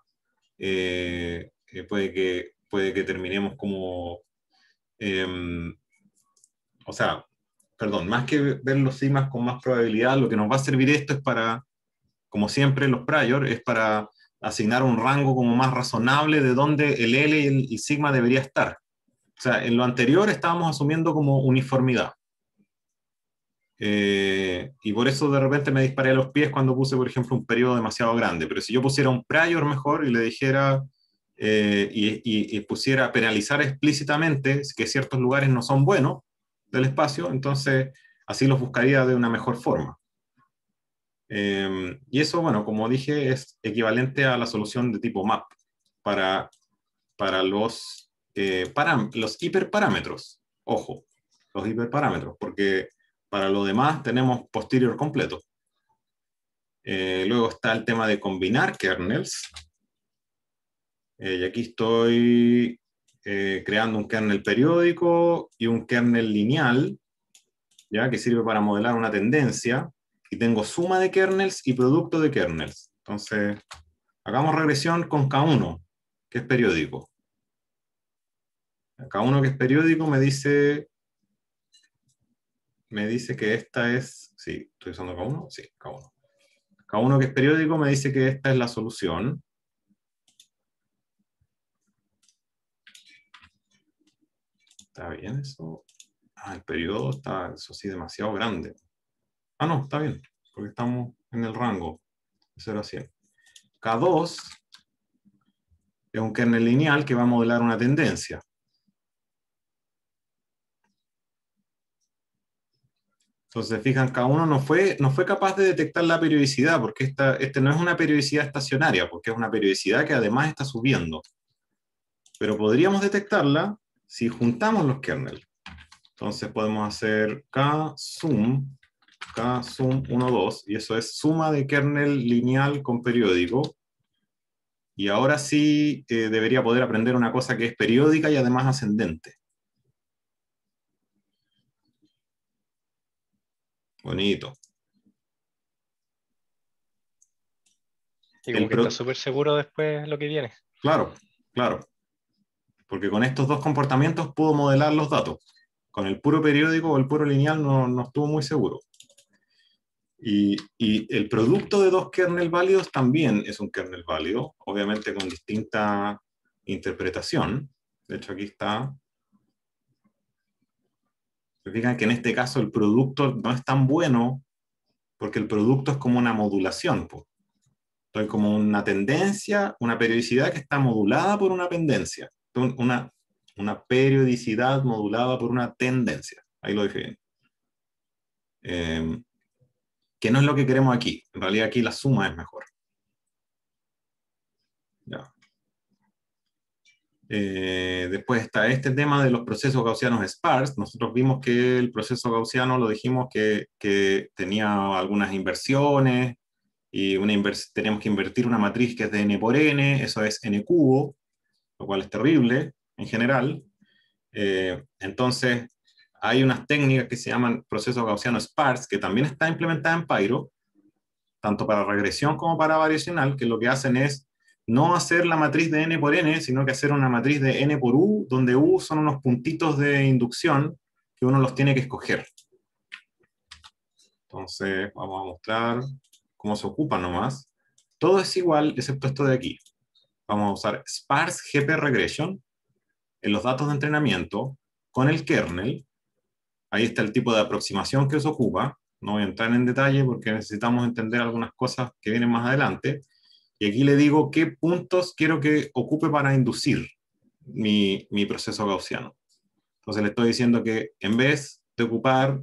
eh, eh, puede, que, puede que terminemos como, em, o sea, perdón, más que ver los sigmas con más probabilidad, lo que nos va a servir esto es para, como siempre los prior, es para asignar un rango como más razonable de dónde el L y el sigma debería estar. O sea, en lo anterior estábamos asumiendo como uniformidad. Eh, y por eso de repente me disparé los pies cuando puse, por ejemplo, un periodo demasiado grande. Pero si yo pusiera un prior mejor y le dijera, eh, y, pusiera penalizar explícitamente que ciertos lugares no son buenos, del espacio, entonces así los buscaría de una mejor forma. Em, y eso, bueno, como dije, es equivalente a la solución de tipo map para, para, los, eh, para los hiperparámetros. Ojo, los hiperparámetros, porque para lo demás tenemos posterior completo. Eh, luego está el tema de combinar kernels. Eh, y aquí estoy eh, creando un kernel periódico y un kernel lineal, ¿ya? que sirve para modelar una tendencia, y tengo suma de kernels y producto de kernels. Entonces, hagamos regresión con K1, que es periódico. K1 que es periódico me dice, me dice que esta es, sí, estoy usando k sí, K1. K1 que es periódico me dice que esta es la solución, ¿Está bien eso? Ah, el periodo está, eso sí, demasiado grande. Ah, no, está bien, porque estamos en el rango de 0 a 100. K2 es un kernel lineal que va a modelar una tendencia. Entonces, fijan, K1 no fue, no fue capaz de detectar la periodicidad, porque esta, este no es una periodicidad estacionaria, porque es una periodicidad que además está subiendo. Pero podríamos detectarla si juntamos los kernels, entonces podemos hacer K sum, K sum 1, 2, y eso es suma de kernel lineal con periódico. Y ahora sí eh, debería poder aprender una cosa que es periódica y además ascendente. Bonito. Y como que está súper seguro después lo que viene. Claro, claro porque con estos dos comportamientos pudo modelar los datos. Con el puro periódico o el puro lineal no, estuvo muy seguro. Y, el producto de dos kernels válidos también es un kernel válido, obviamente con distinta interpretación. De hecho, aquí está. Se fijan que en este caso el producto no es tan bueno porque el producto es como una modulación. Pues. como una tendencia, una periodicidad que está modulada por una pendencia una, periodicidad modulada por una tendencia. Ahí lo dije em, que no es lo que queremos aquí. En realidad aquí la suma es mejor. Ya. Eh, después está este tema de los procesos gaussianos sparse. Nosotros vimos que el proceso gaussiano lo dijimos que, tenía algunas inversiones y una tenemos que invertir una matriz que es de n por n, eso es n cubo lo cual es terrible en general. Eh, entonces, hay unas técnicas que se llaman proceso gaussiano sparse, que también está implementada en Pyro, tanto para regresión como para variacional, que lo que hacen es no hacer la matriz de n por n, sino que hacer una matriz de n por u, donde u son unos puntitos de inducción que uno los tiene que escoger. Entonces, vamos a mostrar cómo se ocupa nomás. Todo es igual, excepto esto de aquí vamos a usar sparse GP regression en los datos de entrenamiento con el kernel. Ahí está el tipo de aproximación que os ocupa. No voy a entrar en detalle porque necesitamos entender algunas cosas que vienen más adelante. Y aquí le digo qué puntos quiero que ocupe para inducir mi, mi proceso gaussiano. Entonces le estoy diciendo que en vez de ocupar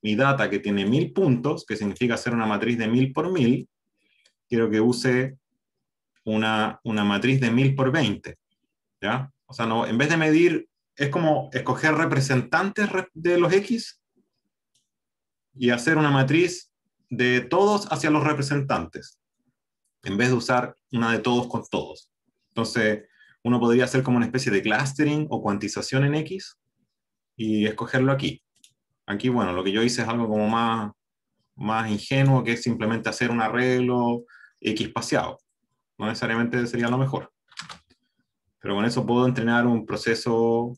mi data que tiene mil puntos, que significa hacer una matriz de mil por mil, quiero que use una, matriz de 1000 por 20. ¿ya? O sea, no, en vez de medir, es como escoger representantes de los X y hacer una matriz de todos hacia los representantes, en vez de usar una de todos con todos. Entonces, uno podría hacer como una especie de clustering o cuantización en X y escogerlo aquí. Aquí, bueno, lo que yo hice es algo como más, más ingenuo, que es simplemente hacer un arreglo X paseado no necesariamente sería lo mejor. Pero con eso puedo entrenar un proceso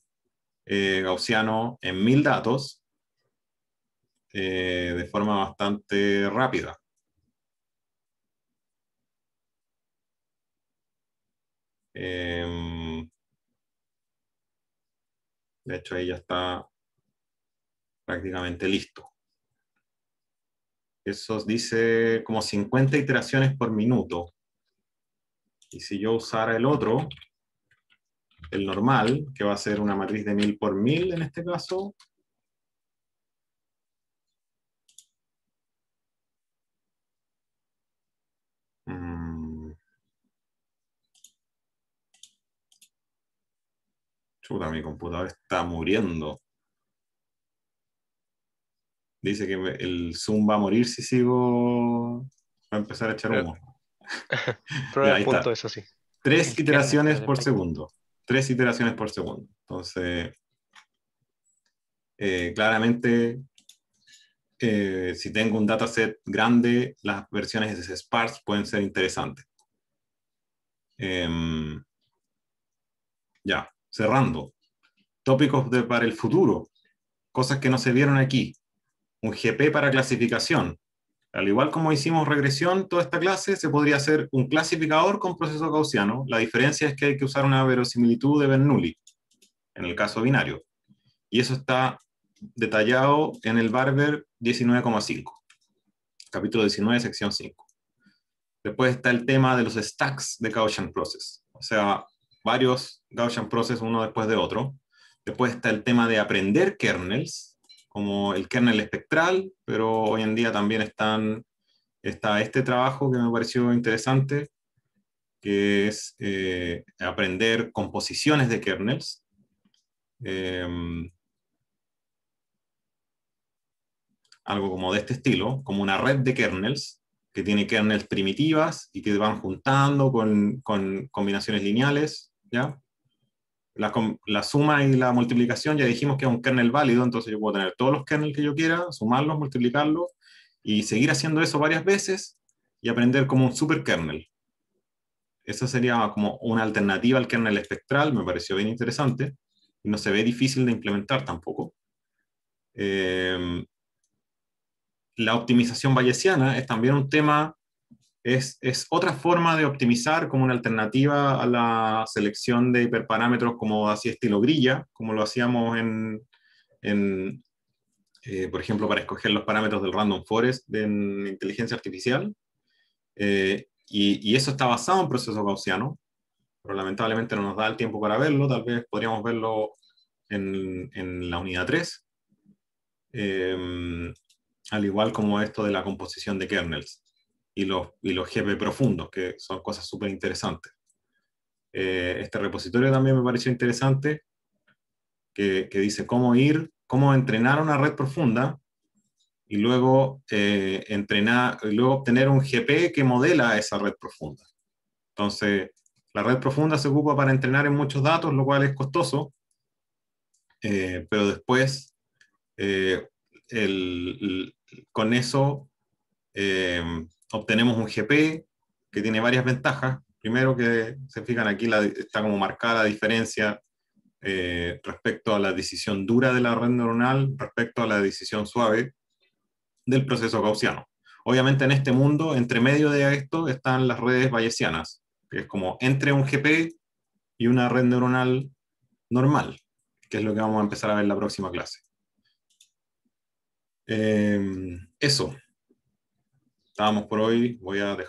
eh, gaussiano en mil datos eh, de forma bastante rápida. Em, de hecho, ahí ya está prácticamente listo. Eso dice como 50 iteraciones por minuto. Y si yo usara el otro, el normal, que va a ser una matriz de 1000 por 1000 en este caso, mm, Chuta, mi computadora está muriendo. Dice que el Zoom va a morir si sigo... Va a empezar a echar humo. eso sí. Tres iteraciones por segundo. Tres iteraciones por segundo. Entonces, eh, claramente, eh, si tengo un dataset grande, las versiones de sparse pueden ser interesantes. Em, ya, cerrando. Tópicos para el futuro. Cosas que no se vieron aquí. Un GP para clasificación. Al igual como hicimos regresión toda esta clase, se podría hacer un clasificador con proceso gaussiano. La diferencia es que hay que usar una verosimilitud de Bernoulli, en el caso binario. Y eso está detallado en el Barber 19,5, capítulo 19, sección 5. Después está el tema de los stacks de Gaussian Process, o sea, varios Gaussian Process uno después de otro. Después está el tema de aprender kernels, como el kernel espectral, pero hoy en día también está este trabajo que me pareció interesante, que es eh, aprender composiciones de kernels. Em, algo como de este estilo, como una red de kernels, que tiene kernels primitivas y que van juntando con, con combinaciones lineales, ¿ya? la, suma y la multiplicación ya dijimos que es un kernel válido, entonces yo puedo tener todos los kernels que yo quiera, sumarlos, multiplicarlos y seguir haciendo eso varias veces y aprender como un super kernel. Esa sería como una alternativa al kernel espectral, me pareció bien interesante y no se ve difícil de implementar tampoco. Eh, la optimización bayesiana es también un tema es, otra forma de optimizar como una alternativa a la selección de hiperparámetros como así estilo grilla, como lo hacíamos en, eh, por ejemplo, para escoger los parámetros del Random Forest de en inteligencia artificial. Eh, y, eso está basado en proceso gaussiano, pero lamentablemente no nos da el tiempo para verlo, tal vez podríamos verlo en, la unidad 3. Em, al igual como esto de la composición de kernels y los, y los GP profundos, que son cosas súper interesantes. Eh, este repositorio también me pareció interesante, que, que, dice cómo ir, cómo entrenar una red profunda y luego, eh, entrenar, y luego obtener un GP que modela esa red profunda. Entonces, la red profunda se ocupa para entrenar en muchos datos, lo cual es costoso, eh, pero después, el, con eso, obtenemos un GP que tiene varias ventajas. Primero que se fijan aquí, está como marcada la diferencia eh, respecto a la decisión dura de la red neuronal, respecto a la decisión suave del proceso gaussiano. Obviamente en este mundo, entre medio de esto, están las redes bayesianas, que es como entre un GP y una red neuronal normal, que es lo que vamos a empezar a ver en la próxima clase. Eh, eso estábamos por hoy. Voy a dejar.